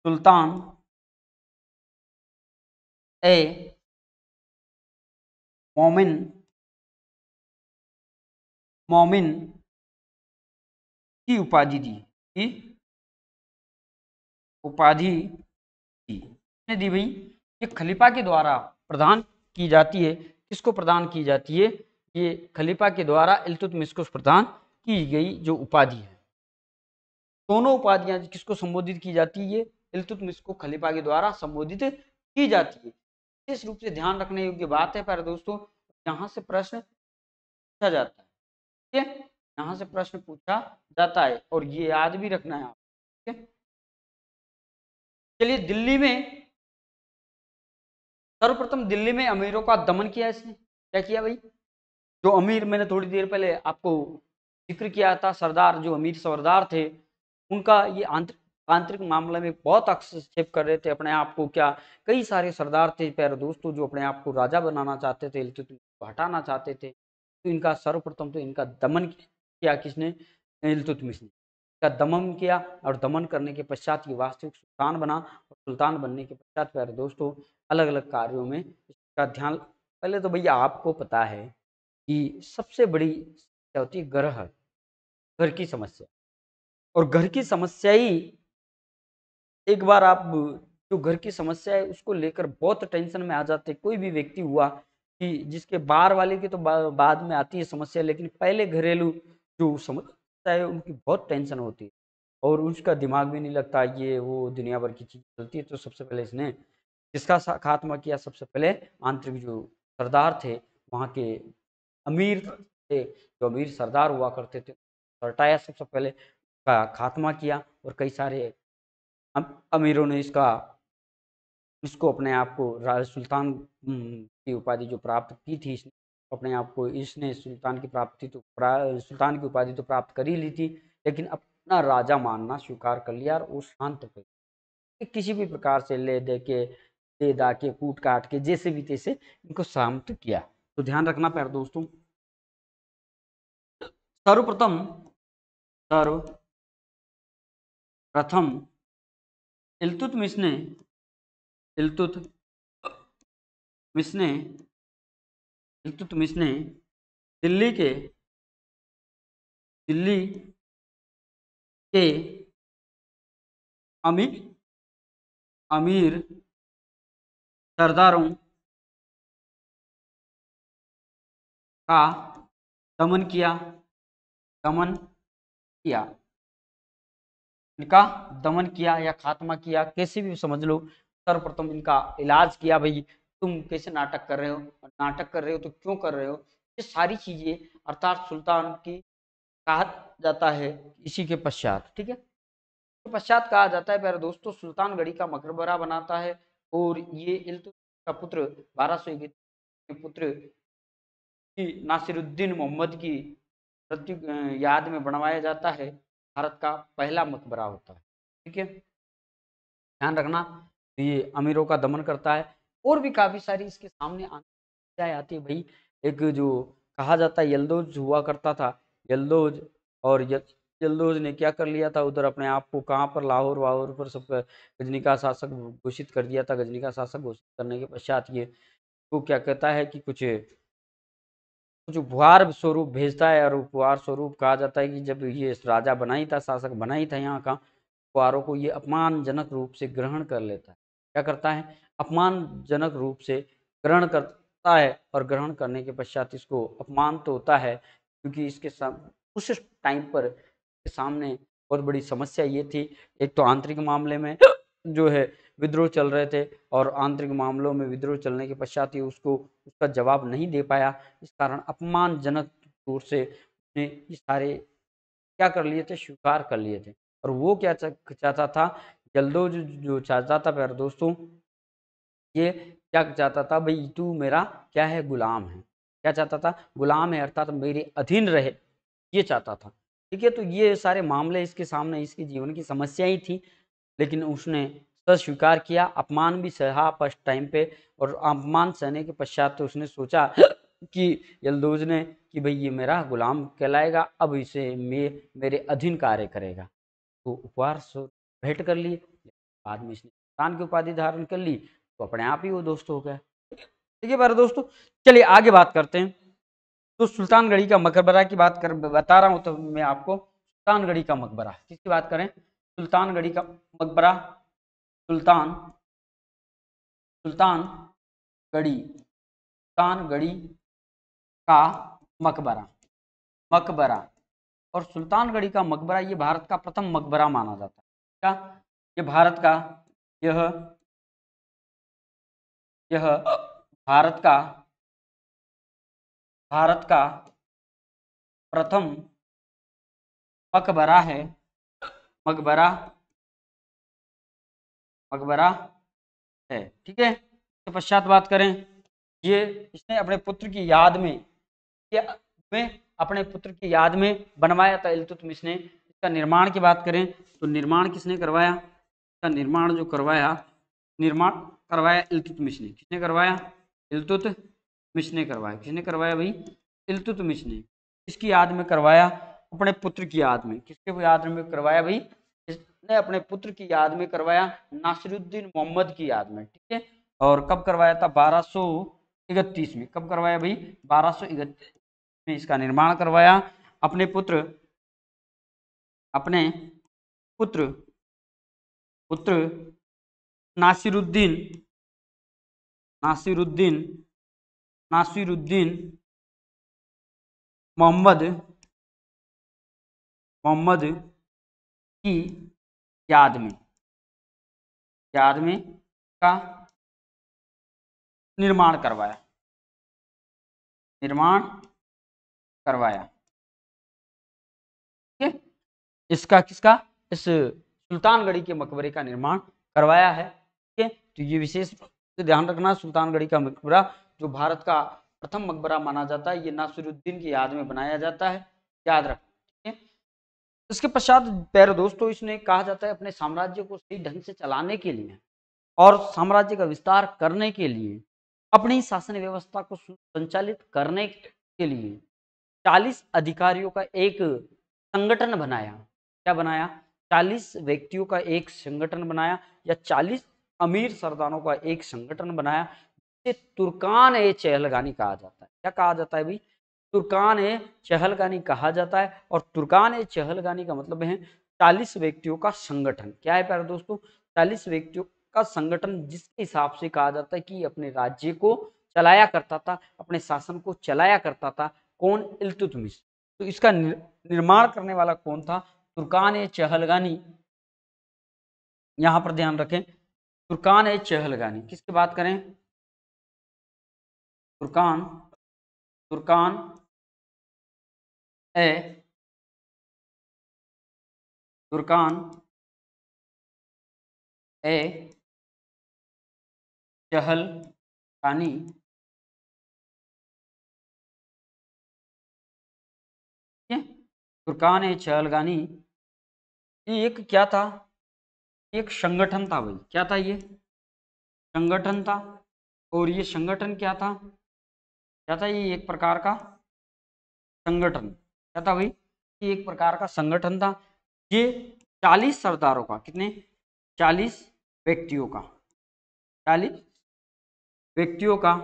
सुल्तान ए मोमिन मोमिन की उपाधि दी की उपाधि दी भाई ये खलीफा के द्वारा प्रदान की जाती है किसको प्रदान की जाती है ये खलीफा के द्वारा इलतुत को प्रदान की गई जो उपाधि है दोनों उपाधियां किसको संबोधित की जाती है इलतुत को खलीफा के द्वारा संबोधित की जाती है इस रूप से ध्यान रखने योग्य बात है पर दोस्तों यहाँ से प्रश्न पूछा जाता है ठीक है यहाँ से प्रश्न पूछा जाता है और ये याद भी रखना है आप ठीक है चलिए दिल्ली में सर्वप्रथम दिल्ली में अमीरों का दमन किया इसने क्या किया भाई जो अमीर मैंने थोड़ी देर पहले आपको जिक्र किया था सरदार जो अमीर सरदार थे उनका ये आंतरिक आंतरिक मामले में बहुत हस्तक्षेप कर रहे थे अपने आप को क्या कई सारे सरदार थे प्यारे दोस्तों जो अपने आप को राजा बनाना चाहते थे तो हटाना चाहते थे तो इनका सर्वप्रथम तो इनका दमन किया किसने इलतुतमिश ने का दमन किया और दमन करने के पश्चात ये वास्तविक सुल्तान बना और सुल्तान बनने के पश्चात प्यारे दोस्तों अलग अलग कार्यों में इसका ध्यान पहले तो भैया आपको पता है कि सबसे बड़ी समस्या होती है ग्रह घर की समस्या और घर की समस्या ही एक बार आप जो घर की समस्या है उसको लेकर बहुत टेंशन में आ जाते कोई भी व्यक्ति हुआ कि जिसके बार वाले की तो बाद में आती है समस्या लेकिन पहले घरेलू जो समस्या लगता है उनकी बहुत टेंशन होती है और उसका दिमाग भी नहीं लगता ये वो दुनिया भर की चीज़ चलती है तो सबसे पहले इसने किसका खात्मा किया सबसे पहले आंतरिक जो सरदार थे वहाँ के अमीर थे जो अमीर सरदार हुआ करते थे हटाया सबसे पहले का खात्मा किया और कई सारे अमीरों ने इसका इसको अपने आप को राज सुल्तान की उपाधि जो प्राप्त की थी इसने अपने आप को इसने सुल्तान की प्राप्ति तो सुल्तान की उपाधि तो प्राप्त कर ही ली थी लेकिन अपना राजा मानना स्वीकार कर लिया और वो शांत हो गई किसी भी प्रकार से ले दे के दे दा के कूट काट के जैसे भी तैसे इनको शांत किया तो ध्यान रखना पैर दोस्तों सर्वप्रथम सर्व प्रथम इलतुतमिश ने इलतुतमिश ने इल्तुतमिश तो ने दिल्ली के दिल्ली के अमीर अमीर सरदारों का दमन किया दमन किया इनका दमन किया या खात्मा किया कैसे भी समझ लो सर्वप्रथम इनका इलाज किया भाई तुम कैसे नाटक कर रहे हो नाटक कर रहे हो तो क्यों कर रहे हो ये सारी चीजें अर्थात सुल्तान की कहा जाता है इसी के पश्चात ठीक है तो पश्चात कहा जाता है प्यारे दोस्तों सुल्तानगढ़ी का मकरबरा बनाता है और ये इल्तु का पुत्र बारह सौ पुत्र नासिरुद्दीन मोहम्मद की मृत्यु याद में बनवाया जाता है भारत का पहला मकबरा होता है ठीक है ध्यान रखना ये अमीरों का दमन करता है और भी काफ़ी सारी इसके सामने आती है भाई एक जो कहा जाता है यल्दोज हुआ करता था यल्दोज और यल्दोज ने क्या कर लिया था उधर अपने आप को कहाँ पर लाहौर वाहौर पर सब गजनी का शासक घोषित कर दिया था गजनी का शासक घोषित करने के पश्चात ये वो क्या कहता है कि कुछ कुछ उपहार स्वरूप भेजता है और उपहार स्वरूप कहा जाता है कि जब ये राजा बना ही था शासक बना ही था यहाँ का उपहारों को ये अपमानजनक रूप से ग्रहण कर लेता है क्या करता है अपमानजनक रूप से ग्रहण करता है और ग्रहण करने के पश्चात इसको अपमान तो होता है क्योंकि इसके उस टाइम पर सामने बहुत बड़ी समस्या ये थी एक तो आंतरिक मामले में जो है विद्रोह चल रहे थे और आंतरिक मामलों में विद्रोह चलने के पश्चात ही उसको उसका जवाब नहीं दे पाया इस कारण अपमानजनक तौर से उसने ये सारे क्या कर लिए थे स्वीकार कर लिए थे और वो क्या चाहता था जल्दो जो जो चाहता था प्यार दोस्तों ये क्या चाहता था भाई तू मेरा क्या है गुलाम है क्या चाहता था गुलाम है अर्थात मेरे अधीन रहे ये चाहता था ठीक है तो ये सारे मामले इसके सामने इसके जीवन की समस्या ही थी लेकिन उसने सर स्वीकार किया अपमान भी सहा फर्स्ट टाइम पे और अपमान सहने के पश्चात तो उसने सोचा कि यलदोज ने कि भाई ये मेरा गुलाम कहलाएगा अब इसे मे मेरे अधीन कार्य करेगा तो उपहार भेंट कर लिए बाद में इसने शैतान की उपाधि धारण कर ली तो अपने आप ही वो दोस्त हो गया ठीक है बारा दोस्तों चलिए आगे बात करते हैं तो सुल्तानगढ़ी का मकबरा की बात कर बता रहा हूँ तो मैं आपको सुल्तानगढ़ी का मकबरा किसकी बात करें सुल्तानगढ़ी का मकबरा सुल्तान सुल्तान गढ़ी सुल्तान गढ़ी का मकबरा मकबरा और सुल्तानगढ़ी का मकबरा ये भारत का प्रथम मकबरा माना जाता है का ये भारत का यह यह भारत का भारत का प्रथम मकबरा है मकबरा मकबरा है ठीक है तो पश्चात बात करें ये इसने अपने पुत्र की याद में में अपने पुत्र की याद में बनवाया था इलतुतमिश ने इसका निर्माण की बात करें तो निर्माण किसने करवाया इसका निर्माण जो करवाया निर्माण करवाया इलतुतमिश ने किसने करवाया इलतुतमिश ने करवाया किसने करवाया भाई इलतुतमिश ने किसकी याद में करवाया अपने पुत्र की याद में किसके याद में करवाया भाई इसने अपने पुत्र की याद में करवाया नासिरुद्दीन मोहम्मद की याद में ठीक है और कब करवाया था बारह इकतीस में कब करवाया भाई बारह में इसका निर्माण करवाया अपने पुत्र अपने पुत्र पुत्र नासिरुद्दीन नासिरुद्दीन नासिरुद्दीन मोहम्मद मोहम्मद की याद में याद में का निर्माण करवाया निर्माण करवाया इसका किसका इस सुल्तानगढ़ी के मकबरे का निर्माण करवाया है ठीक है तो ये विशेष ध्यान रखना सुल्तानगढ़ी का मकबरा जो भारत का प्रथम मकबरा माना जाता है ये नासिरुद्दीन की याद में बनाया जाता है याद रखना ठीक है इसके पश्चात पैर दोस्तों इसने कहा जाता है अपने साम्राज्य को सही ढंग से चलाने के लिए और साम्राज्य का विस्तार करने के लिए अपनी शासन व्यवस्था को संचालित करने के लिए 40 अधिकारियों का एक संगठन बनाया क्या बनाया चालीस व्यक्तियों का एक संगठन बनाया या चालीस अमीर सरदारों का एक संगठन बनाया जिसे तुर्कान ए चहलगानी कहा जाता है क्या कहा जाता है भाई तुर्कान ए चहलगानी कहा जाता है और तुर्कान ए चहलगानी का मतलब है चालीस व्यक्तियों का संगठन क्या है प्यारे दोस्तों चालीस व्यक्तियों का संगठन जिसके हिसाब से कहा जाता है कि अपने राज्य को चलाया करता था अपने शासन को चलाया करता था कौन इलतुतमिश तो इसका निर्माण करने वाला कौन था तुर्कान ए चहलगानी यहां पर ध्यान रखें तुर्कान ए चहलगानी किसकी बात करें तुर्कान तुर्कान ए तुर्कान ए चहल कानी तुर्कान ए चहलगानी ये एक क्या था एक संगठन था भाई क्या था ये संगठन था और ये संगठन क्या था क्या था ये एक प्रकार का संगठन क्या था भाई ये एक प्रकार का संगठन था ये चालीस सरदारों का कितने चालीस व्यक्तियों का चालीस व्यक्तियों का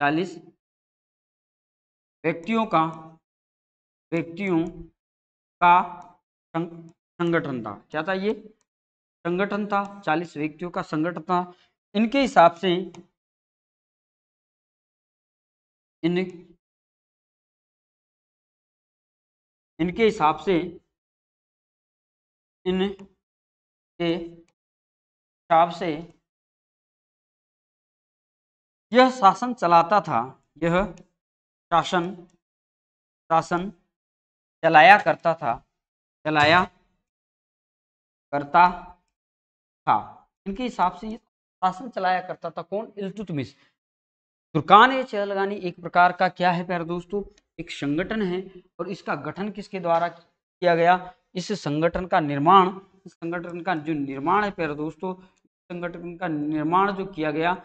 चालीस व्यक्तियों का व्यक्तियों का संगठन था क्या था ये संगठन था चालीस व्यक्तियों का संगठन था इनके हिसाब से इन इनके हिसाब से इन के हिसाब से यह शासन चलाता था यह शासन शासन चलाया करता था चलाया करता था इनके हिसाब से शासन चलाया करता था कौन इल्तुतमिश तुर्कान ए चहलगानी एक प्रकार का क्या है प्यारे दोस्तों एक संगठन है और इसका गठन किसके द्वारा किया गया इस संगठन का निर्माण इस संगठन का जो निर्माण है प्यारे दोस्तों संगठन का निर्माण जो किया गया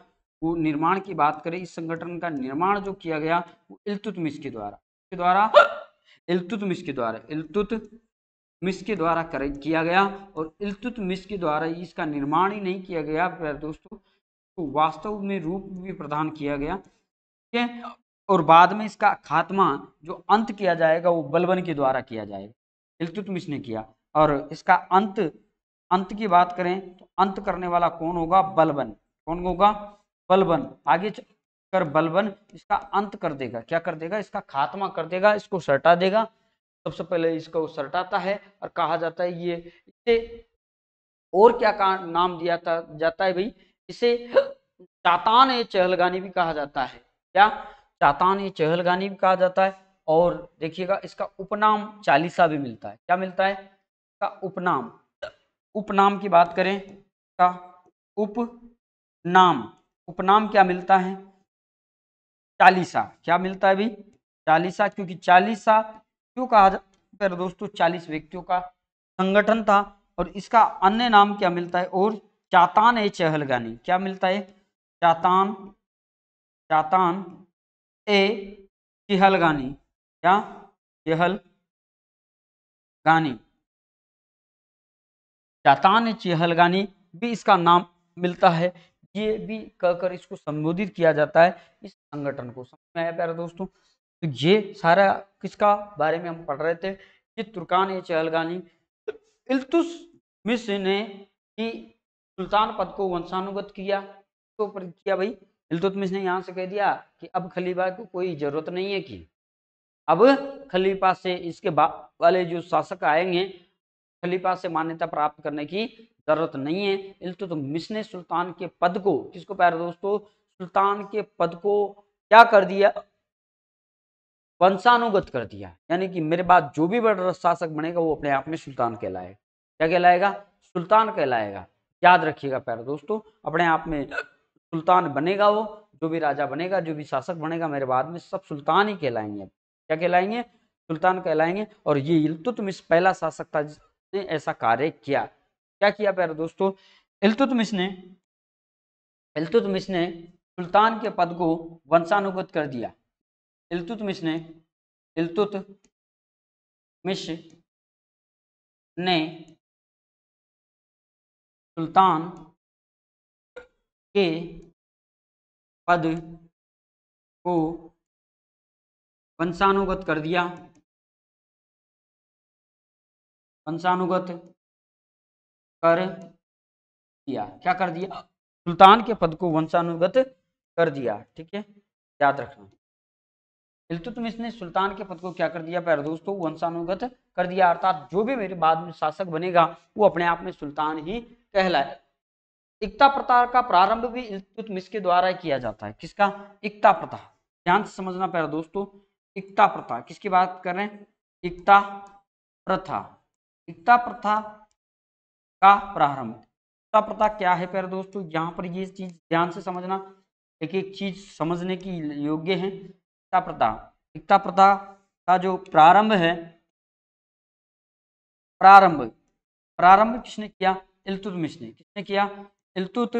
वो निर्माण की बात करें इस संगठन का निर्माण जो किया गया वो इल्तुतमिश के द्वारा के द्वारा इलतुतमिश के द्वारा इलतुत मिस के द्वारा कर किया गया और इलतुत मिस के द्वारा इसका निर्माण ही नहीं किया गया दोस्तों तो वास्तव में रूप भी प्रदान किया गया ठीक है और बाद में इसका खात्मा जो अंत किया जाएगा वो बलबन के द्वारा किया जाएगा इलतुत मिस ने किया और इसका अंत अंत की बात करें तो अंत करने वाला कौन होगा बलबन कौन होगा बलबन आगे कर बलबन इसका अंत कर देगा क्या कर देगा इसका खात्मा कर देगा इसको सटा देगा सबसे पहले इसको सटाता है और कहा जाता है ये इसे और क्या का नाम दिया था जाता है भाई इसे चातान ए चहलगानी भी कहा जाता है क्या चातान ए चहलगानी भी कहा जाता है और देखिएगा इसका उपनाम चालीसा भी मिलता है क्या मिलता है इसका उपनाम उपनाम की बात करें का उपनाम उपनाम क्या मिलता है चालीसा क्या मिलता है अभी चालीसा क्योंकि चालीसा क्यों कहा जाता है दोस्तों चालीस व्यक्तियों का संगठन था और इसका अन्य नाम क्या मिलता है और चातान ए चहलगानी क्या मिलता है चातान चातान ए चहलगानी क्या चहल गानी चातान ए चहलगानी भी इसका नाम मिलता है ये भी कहकर इसको संबोधित किया जाता है इस संगठन को समझ में आया प्यारे दोस्तों तो ये सारा किसका बारे में हम पढ़ रहे थे कि तुर्कान ए चहलगानी इल्तुस मिस ने ही सुल्तान पद को वंशानुगत किया तो पर किया भाई इल्तुतमिश ने यहाँ से कह दिया कि अब खलीफा को कोई जरूरत नहीं है कि अब खलीफा से इसके वाले जो शासक आएंगे खलीफा से मान्यता प्राप्त करने की ज़रूरत नहीं है इल्तुतमिश ने सुल्तान के पद को किसको पैर दोस्तों सुल्तान के पद को क्या कर दिया वंशानुगत कर दिया यानी कि मेरे बाद जो भी बड़ा शासक बनेगा वो अपने आप में सुल्तान कहलाएगा क्या कहलाएगा सुल्तान कहलाएगा याद रखिएगा प्यारे दोस्तों अपने आप में सुल्तान बनेगा वो जो भी राजा बनेगा जो भी शासक बनेगा मेरे बाद में सब सुल्तान ही कहलाएंगे क्या कहलाएंगे सुल्तान कहलाएंगे और ये इलतुतमिश पहला शासक था जिसने ऐसा कार्य किया क्या किया प्यारे दोस्तों इलतुतमिश ने इलतुतमिश ने सुल्तान के पद को वंशानुगत कर दिया इलतुतमिश ने मिश ने सुल्तान के पद को वंशानुगत कर दिया वंशानुगत कर दिया क्या कर दिया सुल्तान के पद को वंशानुगत कर दिया ठीक है याद रखना इलतुतमिश ने सुल्तान के पद को क्या कर दिया प्यारे दोस्तों तो वंशानुगत कर दिया अर्थात जो भी मेरे बाद में शासक बनेगा वो अपने आप में सुल्तान ही कहलाए एकता प्रथा का प्रारंभ भी इलतुतमिश के द्वारा किया जाता है किसका एकता प्रथा ध्यान से समझना प्यारे दोस्तों एकता प्रथा किसकी बात कर रहे हैं एकता प्रथा एकता प्रथा का प्रारंभ प्रथा क्या है प्यारे दोस्तों यहाँ पर ये चीज ध्यान से समझना एक एक चीज समझने की योग्य है एकता प्रथा प्रथा का जो प्रारंभ है प्रारंभ प्रारंभ किसने किया इलतुत मिश ने किसने किया इलतुत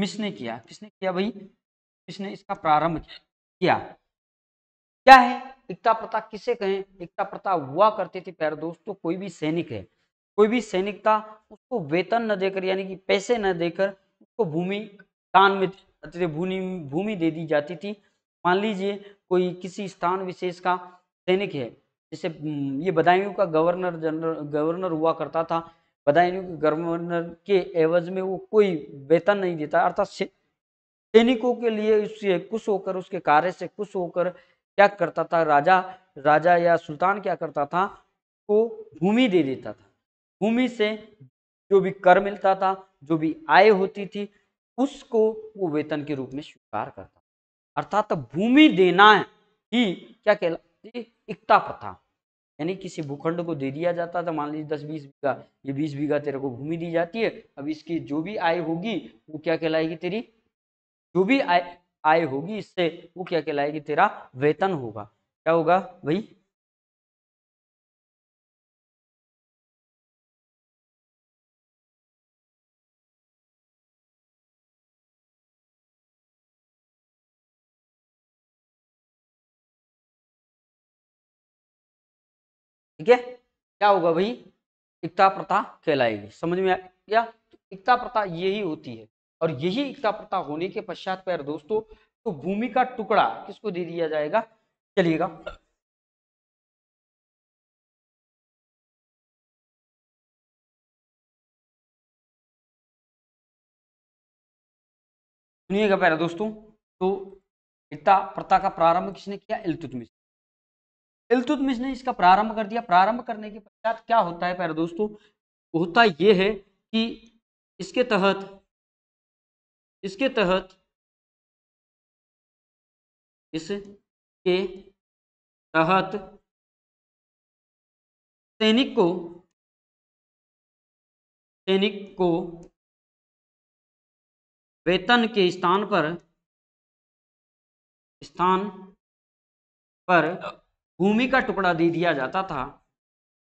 मिश ने किया किसने किया भाई किसने इसका प्रारंभ किया क्या है एकता प्रथा किसे कहें एकता प्रथा हुआ करती थी प्यारे दोस्तों कोई भी सैनिक है कोई भी सैनिक था उसको वेतन न देकर यानी कि पैसे न देकर उसको भूमि दान में भूमि भूमि दे दी जाती थी मान लीजिए कोई किसी स्थान विशेष का सैनिक है जैसे ये बदायूं का गवर्नर जनरल गवर्नर हुआ करता था बदायूं के गवर्नर के एवज में वो कोई वेतन नहीं देता अर्थात सैनिकों के लिए उससे खुश होकर उसके कार्य से खुश होकर क्या करता था राजा राजा या सुल्तान क्या करता था को भूमि दे देता था भूमि से जो भी कर मिलता था जो भी आय होती थी उसको वो वेतन के रूप में स्वीकार करता अर्थात भूमि देना ही क्या कहलाती एकता प्रथा यानी किसी भूखंड को दे दिया जाता था मान लीजिए दस बीस बीघा ये बीस बीघा तेरे को भूमि दी जाती है अब इसकी जो भी आय होगी वो क्या कहलाएगी तेरी जो भी आय आय होगी इससे वो क्या कहलाएगी तेरा वेतन होगा क्या होगा भाई ठीक है क्या होगा भाई एकता प्रथा कहलाएगी समझ में या तो एकता प्रथा यही होती है और यही एकता प्रथा होने के पश्चात पैर दोस्तों तो भूमि का टुकड़ा किसको दे दिया जाएगा चलिएगा सुनिएगा पैर दोस्तों तो एकता प्रथा का प्रारंभ किसने किया इलतुतमिश इलतुतमिश ने इसका प्रारंभ कर दिया प्रारंभ करने के पश्चात क्या होता है प्यारे दोस्तों होता यह है कि इसके तहत इसके तहत इसके तहत सैनिक को सैनिक को वेतन के स्थान पर स्थान पर भूमि का टुकड़ा दे दिया जाता था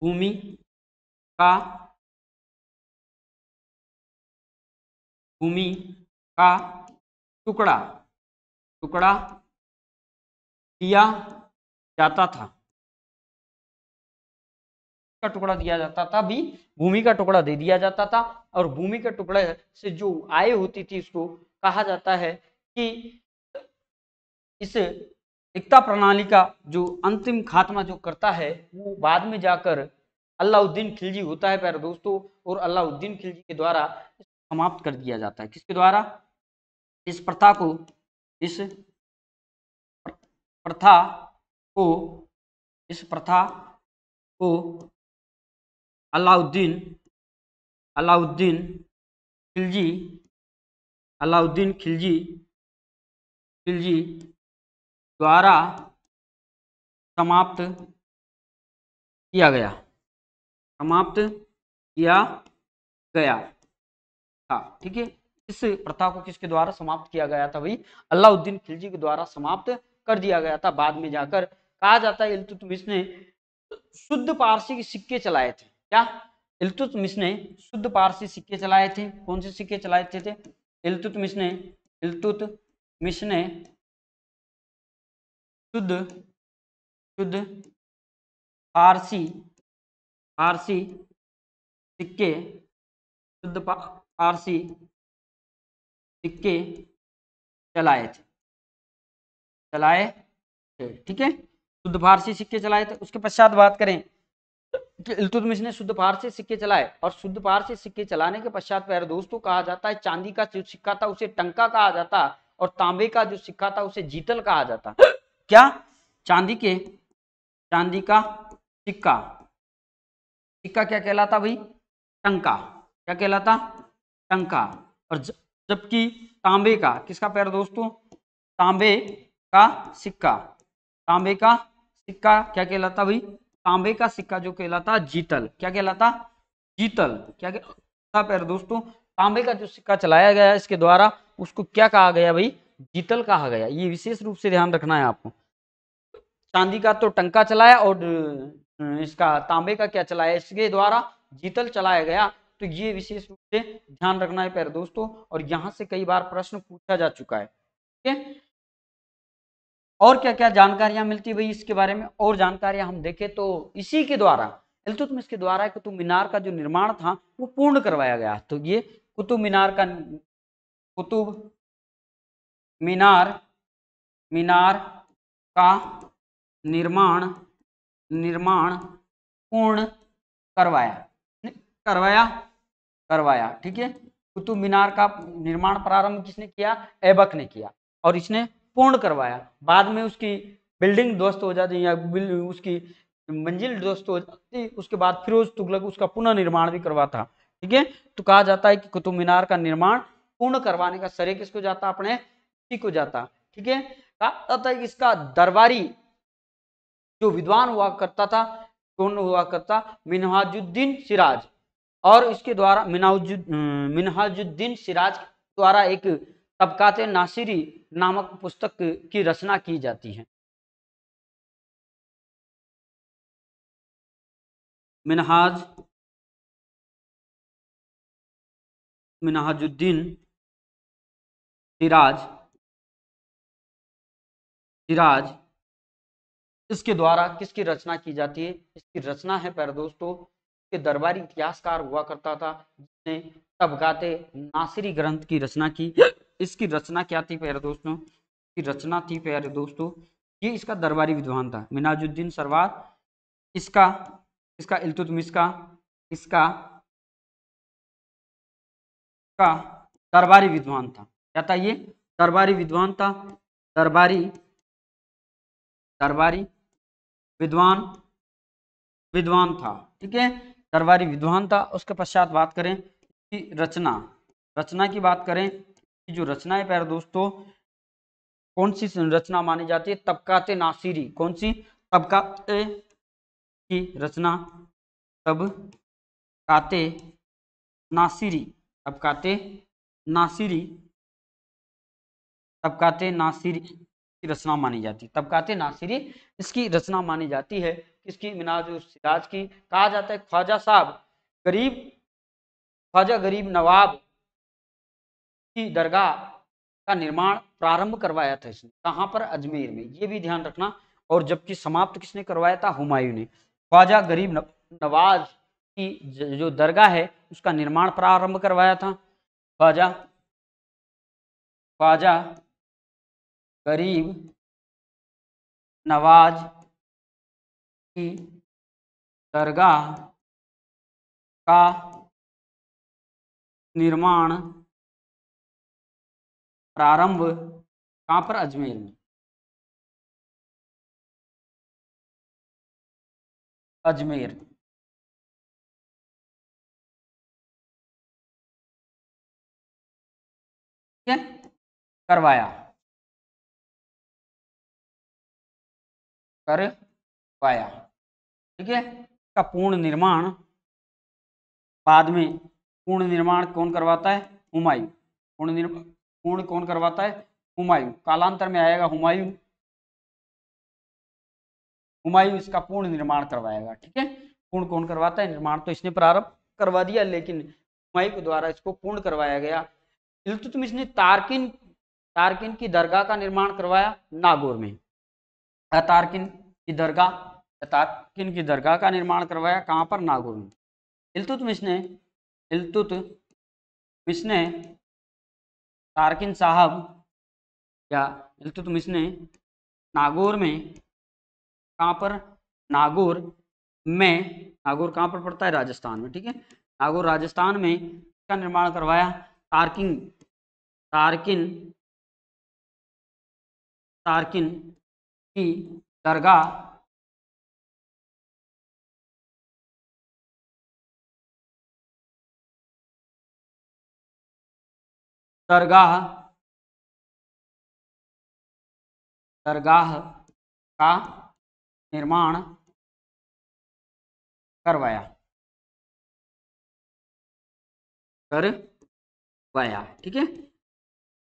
भूमि का भूमि का टुकड़ा टुकड़ा दिया जाता था का टुकड़ा दिया जाता था भी भूमि का टुकड़ा दे दिया जाता था और भूमि के टुकड़े से जो आय होती थी उसको कहा जाता है कि इस एकता प्रणाली का जो अंतिम खात्मा जो करता है वो बाद में जाकर अलाउद्दीन खिलजी होता है प्यारे दोस्तों और अलाउद्दीन खिलजी के द्वारा समाप्त कर दिया जाता है किसके द्वारा इस प्रथा को इस प्रथा को इस प्रथा को अलाउद्दीन अलाउद्दीन खिलजी अलाउद्दीन खिलजी खिलजी द्वारा समाप्त किया गया समाप्त किया गया था ठीक है इस प्रथा को किसके द्वारा समाप्त किया गया था भाई अलाउद्दीन खिलजी के द्वारा समाप्त कर दिया गया था बाद में जाकर कहा जाता है इलतुतमिश ने शुद्ध पारसी के सिक्के चलाए थे क्या इलतुतमिश ने शुद्ध पारसी सिक्के चलाए थे कौन से सिक्के चलाए थे, थे? इलतुतमिश ने इलतुतमिश ने शुद्ध शुद्ध आरसी आरसी सिक्के शुद्ध आरसी सिक्के चलाए थे चलाए थे ठीक है शुद्ध फारसी सिक्के चलाए थे उसके पश्चात बात करें कि इल्तुतमिश ने शुद्ध फारसी सिक्के चलाए और शुद्ध फारसी सिक्के चलाने के पश्चात पैर दोस्तों कहा जाता है चांदी का जो सिक्का था उसे टंका कहा जाता और तांबे का जो सिक्का था उसे जीतल कहा जाता क्या चांदी के चांदी का सिक्का सिक्का क्या कहलाता भाई टंका क्या कहलाता टंका और जबकि तांबे का किसका पैर दोस्तों तांबे का सिक्का तांबे का सिक्का क्या कहलाता भाई तांबे का सिक्का जो कहलाता जीतल क्या कहलाता जीतल क्या कहलाता पैर दोस्तों तांबे का जो सिक्का चलाया गया इसके द्वारा उसको क्या कहा गया भाई जीतल कहा गया ये विशेष रूप से ध्यान रखना है आपको चांदी का तो टंका चलाया और इसका तांबे का क्या चलाया इसके द्वारा जीतल चलाया गया तो ये विशेष रूप से ध्यान रखना है प्यारे दोस्तों और यहां से कई बार प्रश्न पूछा जा चुका है ठीक है और क्या क्या जानकारियां मिलती है भाई इसके बारे में और जानकारियां हम देखें तो इसी के द्वारा इलतुत तो इसके द्वारा कुतुब मीनार का जो निर्माण था वो पूर्ण करवाया गया तो ये कुतुब मीनार का कुतुब मीनार मीनार का निर्माण निर्माण पूर्ण करवाया करवाया करवाया ठीक है कुतुब मीनार का निर्माण प्रारंभ किसने किया ऐबक ने किया और इसने पूर्ण करवाया बाद में उसकी बिल्डिंग ध्वस्त हो जाती या उसकी मंजिल ध्वस्त हो जाती उसके बाद फिरोज तुगलक उसका पुनः निर्माण भी करवाता ठीक है तो कहा जाता है कि कुतुब मीनार का निर्माण पूर्ण करवाने का श्रेय किसको जाता अपने ठीक हो जाता ठीक है कहा जाता इसका दरबारी जो विद्वान हुआ करता था कौन हुआ करता मिनहाजुद्दीन सिराज और इसके द्वारा मिनाजुद मिनहाजुद्दीन सिराज द्वारा एक तबकात नासिरी नामक पुस्तक की रचना की जाती है मिनहाज मिनहाजुद्दीन सिराज सिराज इसके द्वारा किसकी रचना की जाती है इसकी रचना है प्यारे दोस्तों के दरबारी इतिहासकार हुआ करता था जिसने तबकाते नासिरी ग्रंथ की रचना की इसकी रचना क्या थी प्यारे दोस्तों की रचना थी प्यारे दोस्तों ये इसका दरबारी विद्वान था मिनाजुद्दीन सरवार इसका इसका इल्तुतमिश का इसका का दरबारी विद्वान था क्या था ये दरबारी विद्वान था दरबारी दरबारी विद्वान विद्वान था ठीक है दरबारी विद्वान था उसके पश्चात बात करें कि रचना रचना की बात करें कि जो रचना है प्यारे दोस्तों कौन सी रचना मानी जाती है तबकात नासिरी कौन सी तबका की रचना तब काते नासिरी तबकाते नासिरी तबकाते नासिरी की रचना मानी जाती है तबकाते नासिरी इसकी रचना मानी जाती है किसकी मिनाज सिराज की कहा जाता है ख्वाजा साहब गरीब ख्वाजा गरीब नवाब की दरगाह का निर्माण प्रारंभ करवाया था इसने कहाँ पर अजमेर में ये भी ध्यान रखना और जबकि समाप्त किसने करवाया था हुमायूं ने ख्वाजा गरीब नवाज की जो दरगाह है उसका निर्माण प्रारंभ करवाया था ख्वाजा ख्वाजा गरीब नवाज की दरगाह का निर्माण प्रारंभ कहाँ पर अजमेर में अजमेर ठीक है करवाया कर पाया ठीक है का पूर्ण निर्माण बाद में पूर्ण निर्माण कौन करवाता है हुमायूं पूर्ण निर्माण पूर्ण कौन करवाता है हुमायूं कालांतर में आएगा हुमायूं हुमायूं इसका पूर्ण निर्माण करवाएगा ठीक है पूर्ण कौन करवाता है निर्माण तो इसने प्रारंभ करवा दिया लेकिन हुमायूं के द्वारा इसको पूर्ण करवाया गया इल्तुतमिश ने तारकिन तारकिन की दरगाह का निर्माण करवाया नागौर में अतारकिन की दरगाह अतारकिन की दरगाह का निर्माण करवाया कहाँ पर नागौर में इलतुतमिश ने इलतुतमिश ने तारकिन साहब या इलतुतमिश ने नागौर में कहाँ पर नागौर में नागौर कहाँ पर पड़ता है राजस्थान में ठीक है नागौर राजस्थान में का निर्माण करवाया तारकिन तारकिन तारकिन की दरगाह दरगाह दरगाह का निर्माण करवाया करवाया ठीक है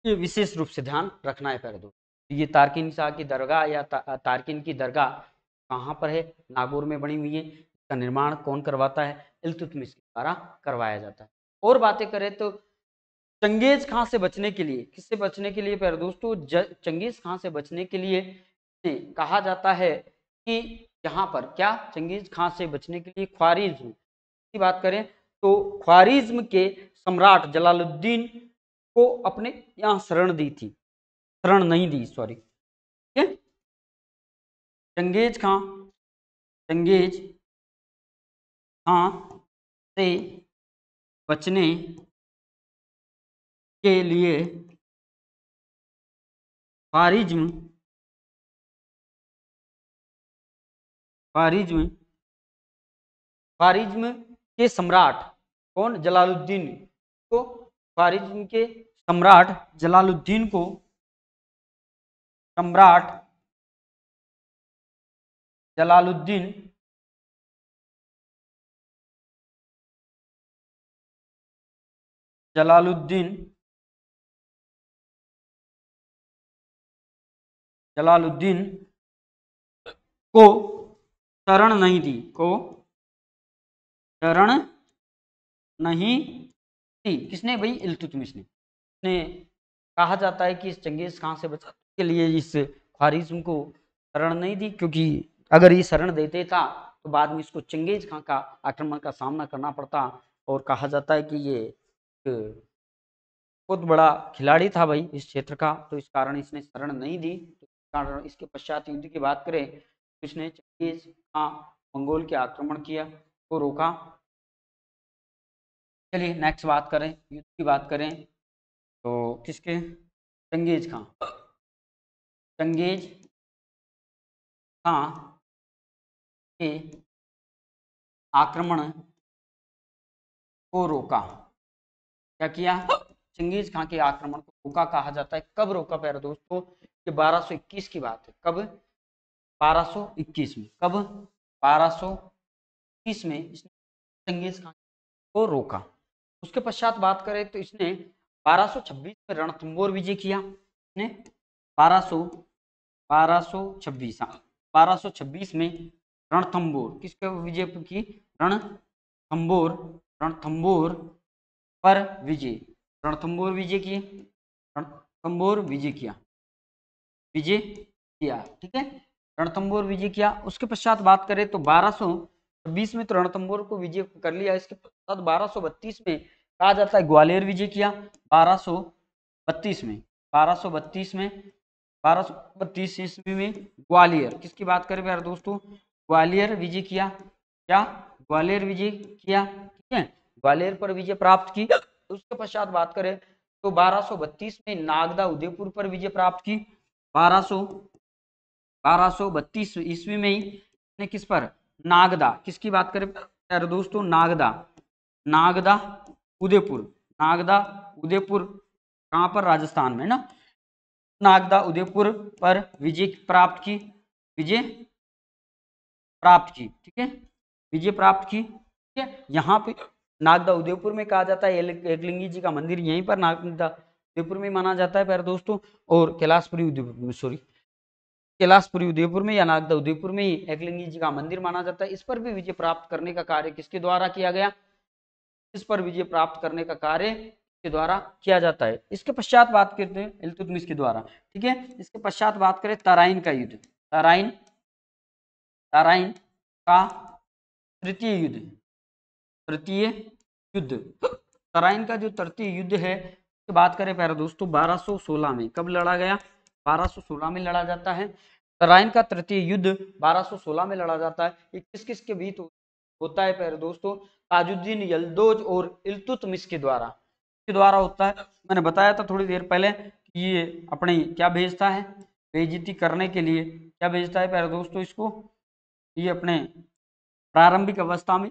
ये विशेष रूप से ध्यान रखना है पैर दो तो। ये तारकिन शाह की दरगाह या ता, तारकिन की दरगाह कहाँ पर है नागौर में बनी हुई है इसका निर्माण कौन करवाता है इल्तुतमिश के द्वारा करवाया जाता है और बातें करें तो चंगेज खां से बचने के लिए किससे बचने के लिए प्यारे दोस्तों चंगेज खां से बचने के लिए कहा जाता है कि यहाँ पर क्या चंगेज खां से बचने के लिए ख्वारिज्म की बात करें तो ख्वारिज्म के सम्राट जलालुद्दीन को अपने यहाँ शरण दी थी शरण नहीं दी सॉरी ठीक है चंगेज खां चंगेज खां से बचने के लिए फारिज्म फारिज्म फारिज्म के सम्राट कौन जलालुद्दीन को फारिज्म के सम्राट जलालुद्दीन को सम्राट जलालुद्दीन जलालुद्दीन जलालुद्दीन को शरण नहीं दी को शरण नहीं दी किसने भाई इल्तुतमिश ने कहा जाता है कि इस चंगेज खां से बचा के लिए इस ख्वारिज्म को शरण नहीं दी क्योंकि अगर ये शरण देते था तो बाद में इसको चंगेज खां का आक्रमण का सामना करना पड़ता और कहा जाता है कि ये बहुत बड़ा खिलाड़ी था भाई इस क्षेत्र का तो इस कारण इसने शरण नहीं दी तो इस कारण इसके पश्चात युद्ध की बात करें तो इसने चंगेज खां मंगोल के आक्रमण किया को तो रोका चलिए नेक्स्ट बात करें युद्ध की बात करें तो किसके चंगेज खां चंगेज खां हाँ, के आक्रमण को रोका क्या किया चंगेज खां के आक्रमण को रोका कहा जाता है कब रोका प्यारे दोस्तों कि 1221 की बात है कब 1221 में कब 1221 में इसने चंगेज खां को रोका उसके पश्चात बात करें तो इसने 1226 में रणथंबोर विजय किया ने 1226 बारह हाँ, में रणथम्बोर किसके विजय की रणथम्बोर रणथम्बोर पर विजय रणथम्बोर विजय किए रणथम्बोर विजय किया विजय किया ठीक है रणथम्बोर विजय किया उसके पश्चात बात करें तो बारह में तो रणथम्बोर को विजय कर लिया इसके पश्चात 1232 में कहा जाता है ग्वालियर विजय किया 1232 में 1232 में बारह सौ बत्तीस ईस्वी में ग्वालियर किसकी बात करें प्यारे दोस्तों ग्वालियर विजय किया क्या ग्वालियर विजय किया ठीक है ग्वालियर पर विजय प्राप्त की उसके पश्चात बात करें तो बत्तीस में नागदा उदयपुर पर विजय प्राप्त की 1200 बत्तीस ईस्वी में ही किस पर नागदा किसकी बात करें प्यारे दोस्तों नागदा नागदा उदयपुर नागदा उदयपुर कहाँ पर राजस्थान में ना नागदा उदयपुर पर विजय प्राप्त की विजय प्राप्त की ठीक है विजय प्राप्त की ठीक है यहाँ पे नागदा उदयपुर में कहा जाता है एकलिंगी जी का मंदिर यहीं पर नागदा उदयपुर में माना जाता है प्यारे दोस्तों और कैलाशपुरी उदयपुर में सॉरी कैलाशपुरी उदयपुर में या नागदा उदयपुर में ही एकलिंगी जी का मंदिर माना जाता है इस पर भी विजय प्राप्त करने का कार्य किसके द्वारा किया गया इस पर विजय प्राप्त करने का कार्य के द्वारा किया जाता है इसके पश्चात बात करते हैं इलतुतमिस के द्वारा ठीक है इसके पश्चात बात करें तराइन का युद्ध तराइन तराइन का तृतीय युद्ध तृतीय युद्ध तराइन का जो तृतीय युद्ध है उसकी बात करें प्यारे दोस्तों 1216 में कब लड़ा गया 1216 में लड़ा जाता है तराइन का तृतीय युद्ध 1216 में लड़ा जाता है ये किस किस के बीच होता है प्यारे दोस्तों ताजुद्दीन यलदोज और इलतुतमिस के द्वारा के द्वारा होता है मैंने बताया था थोड़ी देर पहले ये अपने क्या भेजता है बेजती करने के लिए क्या भेजता है प्यारे दोस्तों इसको ये अपने प्रारंभिक अवस्था में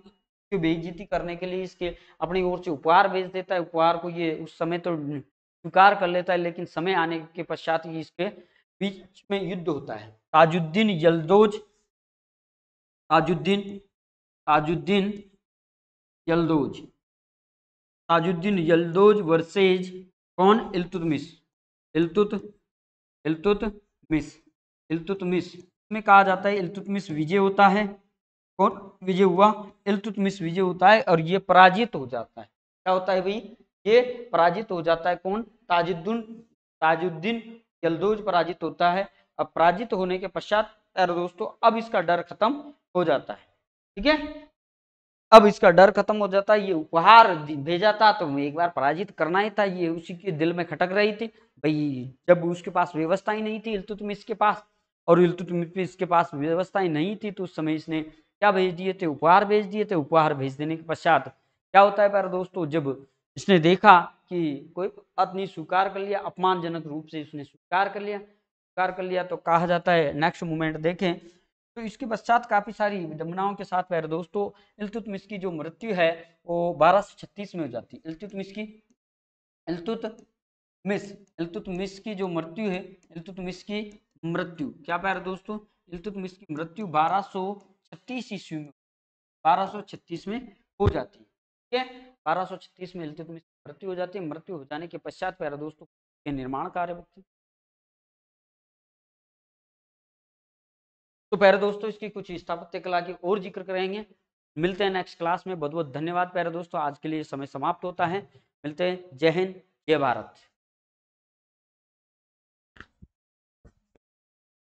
तो बेजती करने के लिए इसके अपनी ओर से उपहार भेज देता है उपहार को ये उस समय तो स्वीकार कर लेता है लेकिन समय आने के पश्चात ही इसके बीच में युद्ध होता है ताजुद्दीन यलदोज ताजुद्दीन ताजुद्दीन यलदोज ताजुद्दीन यल्दोज वर्सेज कौन इलतुतमिस इलतुत इलतुतमिस इलतुतमिस में कहा जाता है इलतुतमिस विजय होता है कौन विजय हुआ इलतुतमिस विजय होता है और ये पराजित हो जाता है क्या होता है भाई ये पराजित हो जाता है कौन ताजुद्दीन ताजुद्दीन यल्दोज पराजित होता है अब पराजित होने के पश्चात दोस्तों अब इसका डर खत्म हो जाता है ठीक है अब इसका डर खत्म हो जाता ये उपहार भेजा था तो एक बार पराजित करना ही था ये उसी के दिल में खटक रही थी भाई जब उसके पास व्यवस्था ही नहीं थी इल्तुतमिश के पास और इल्तुतमिश के पास व्यवस्था ही नहीं थी तो उस समय इसने क्या भेज दिए थे उपहार भेज दिए थे उपहार भेज देने के पश्चात क्या होता है प्यारे दोस्तों जब इसने देखा कि कोई अपनी स्वीकार कर लिया अपमानजनक रूप से इसने स्वीकार कर लिया स्वीकार कर लिया तो कहा जाता है नेक्स्ट मोमेंट देखें तो इसके पश्चात काफ़ी सारी विडंबनाओं के साथ पैर दोस्तों इलतुतमिश की जो मृत्यु है वो बारह सौ छत्तीस में हो जाती है इलतुतमिश की इलतुतमिश इलतुतमिश की जो मृत्यु है इलतुतमिश की मृत्यु क्या पैर दोस्तों इलतुतमिश की मृत्यु बारह सौ छत्तीस ईस्वी में बारह सौ छत्तीस में हो जाती है ठीक है बारह सौ छत्तीस में इलतुतमिश की मृत्यु हो जाती है मृत्यु हो जाने के पश्चात पैर दोस्तों के निर्माण कार्य तो प्यारे दोस्तों इसकी कुछ स्थापत्य कला की और जिक्र करेंगे मिलते हैं नेक्स्ट क्लास में बहुत बहुत धन्यवाद प्यारे दोस्तों आज के लिए समय समाप्त होता है मिलते हैं जय हिंद जय भारत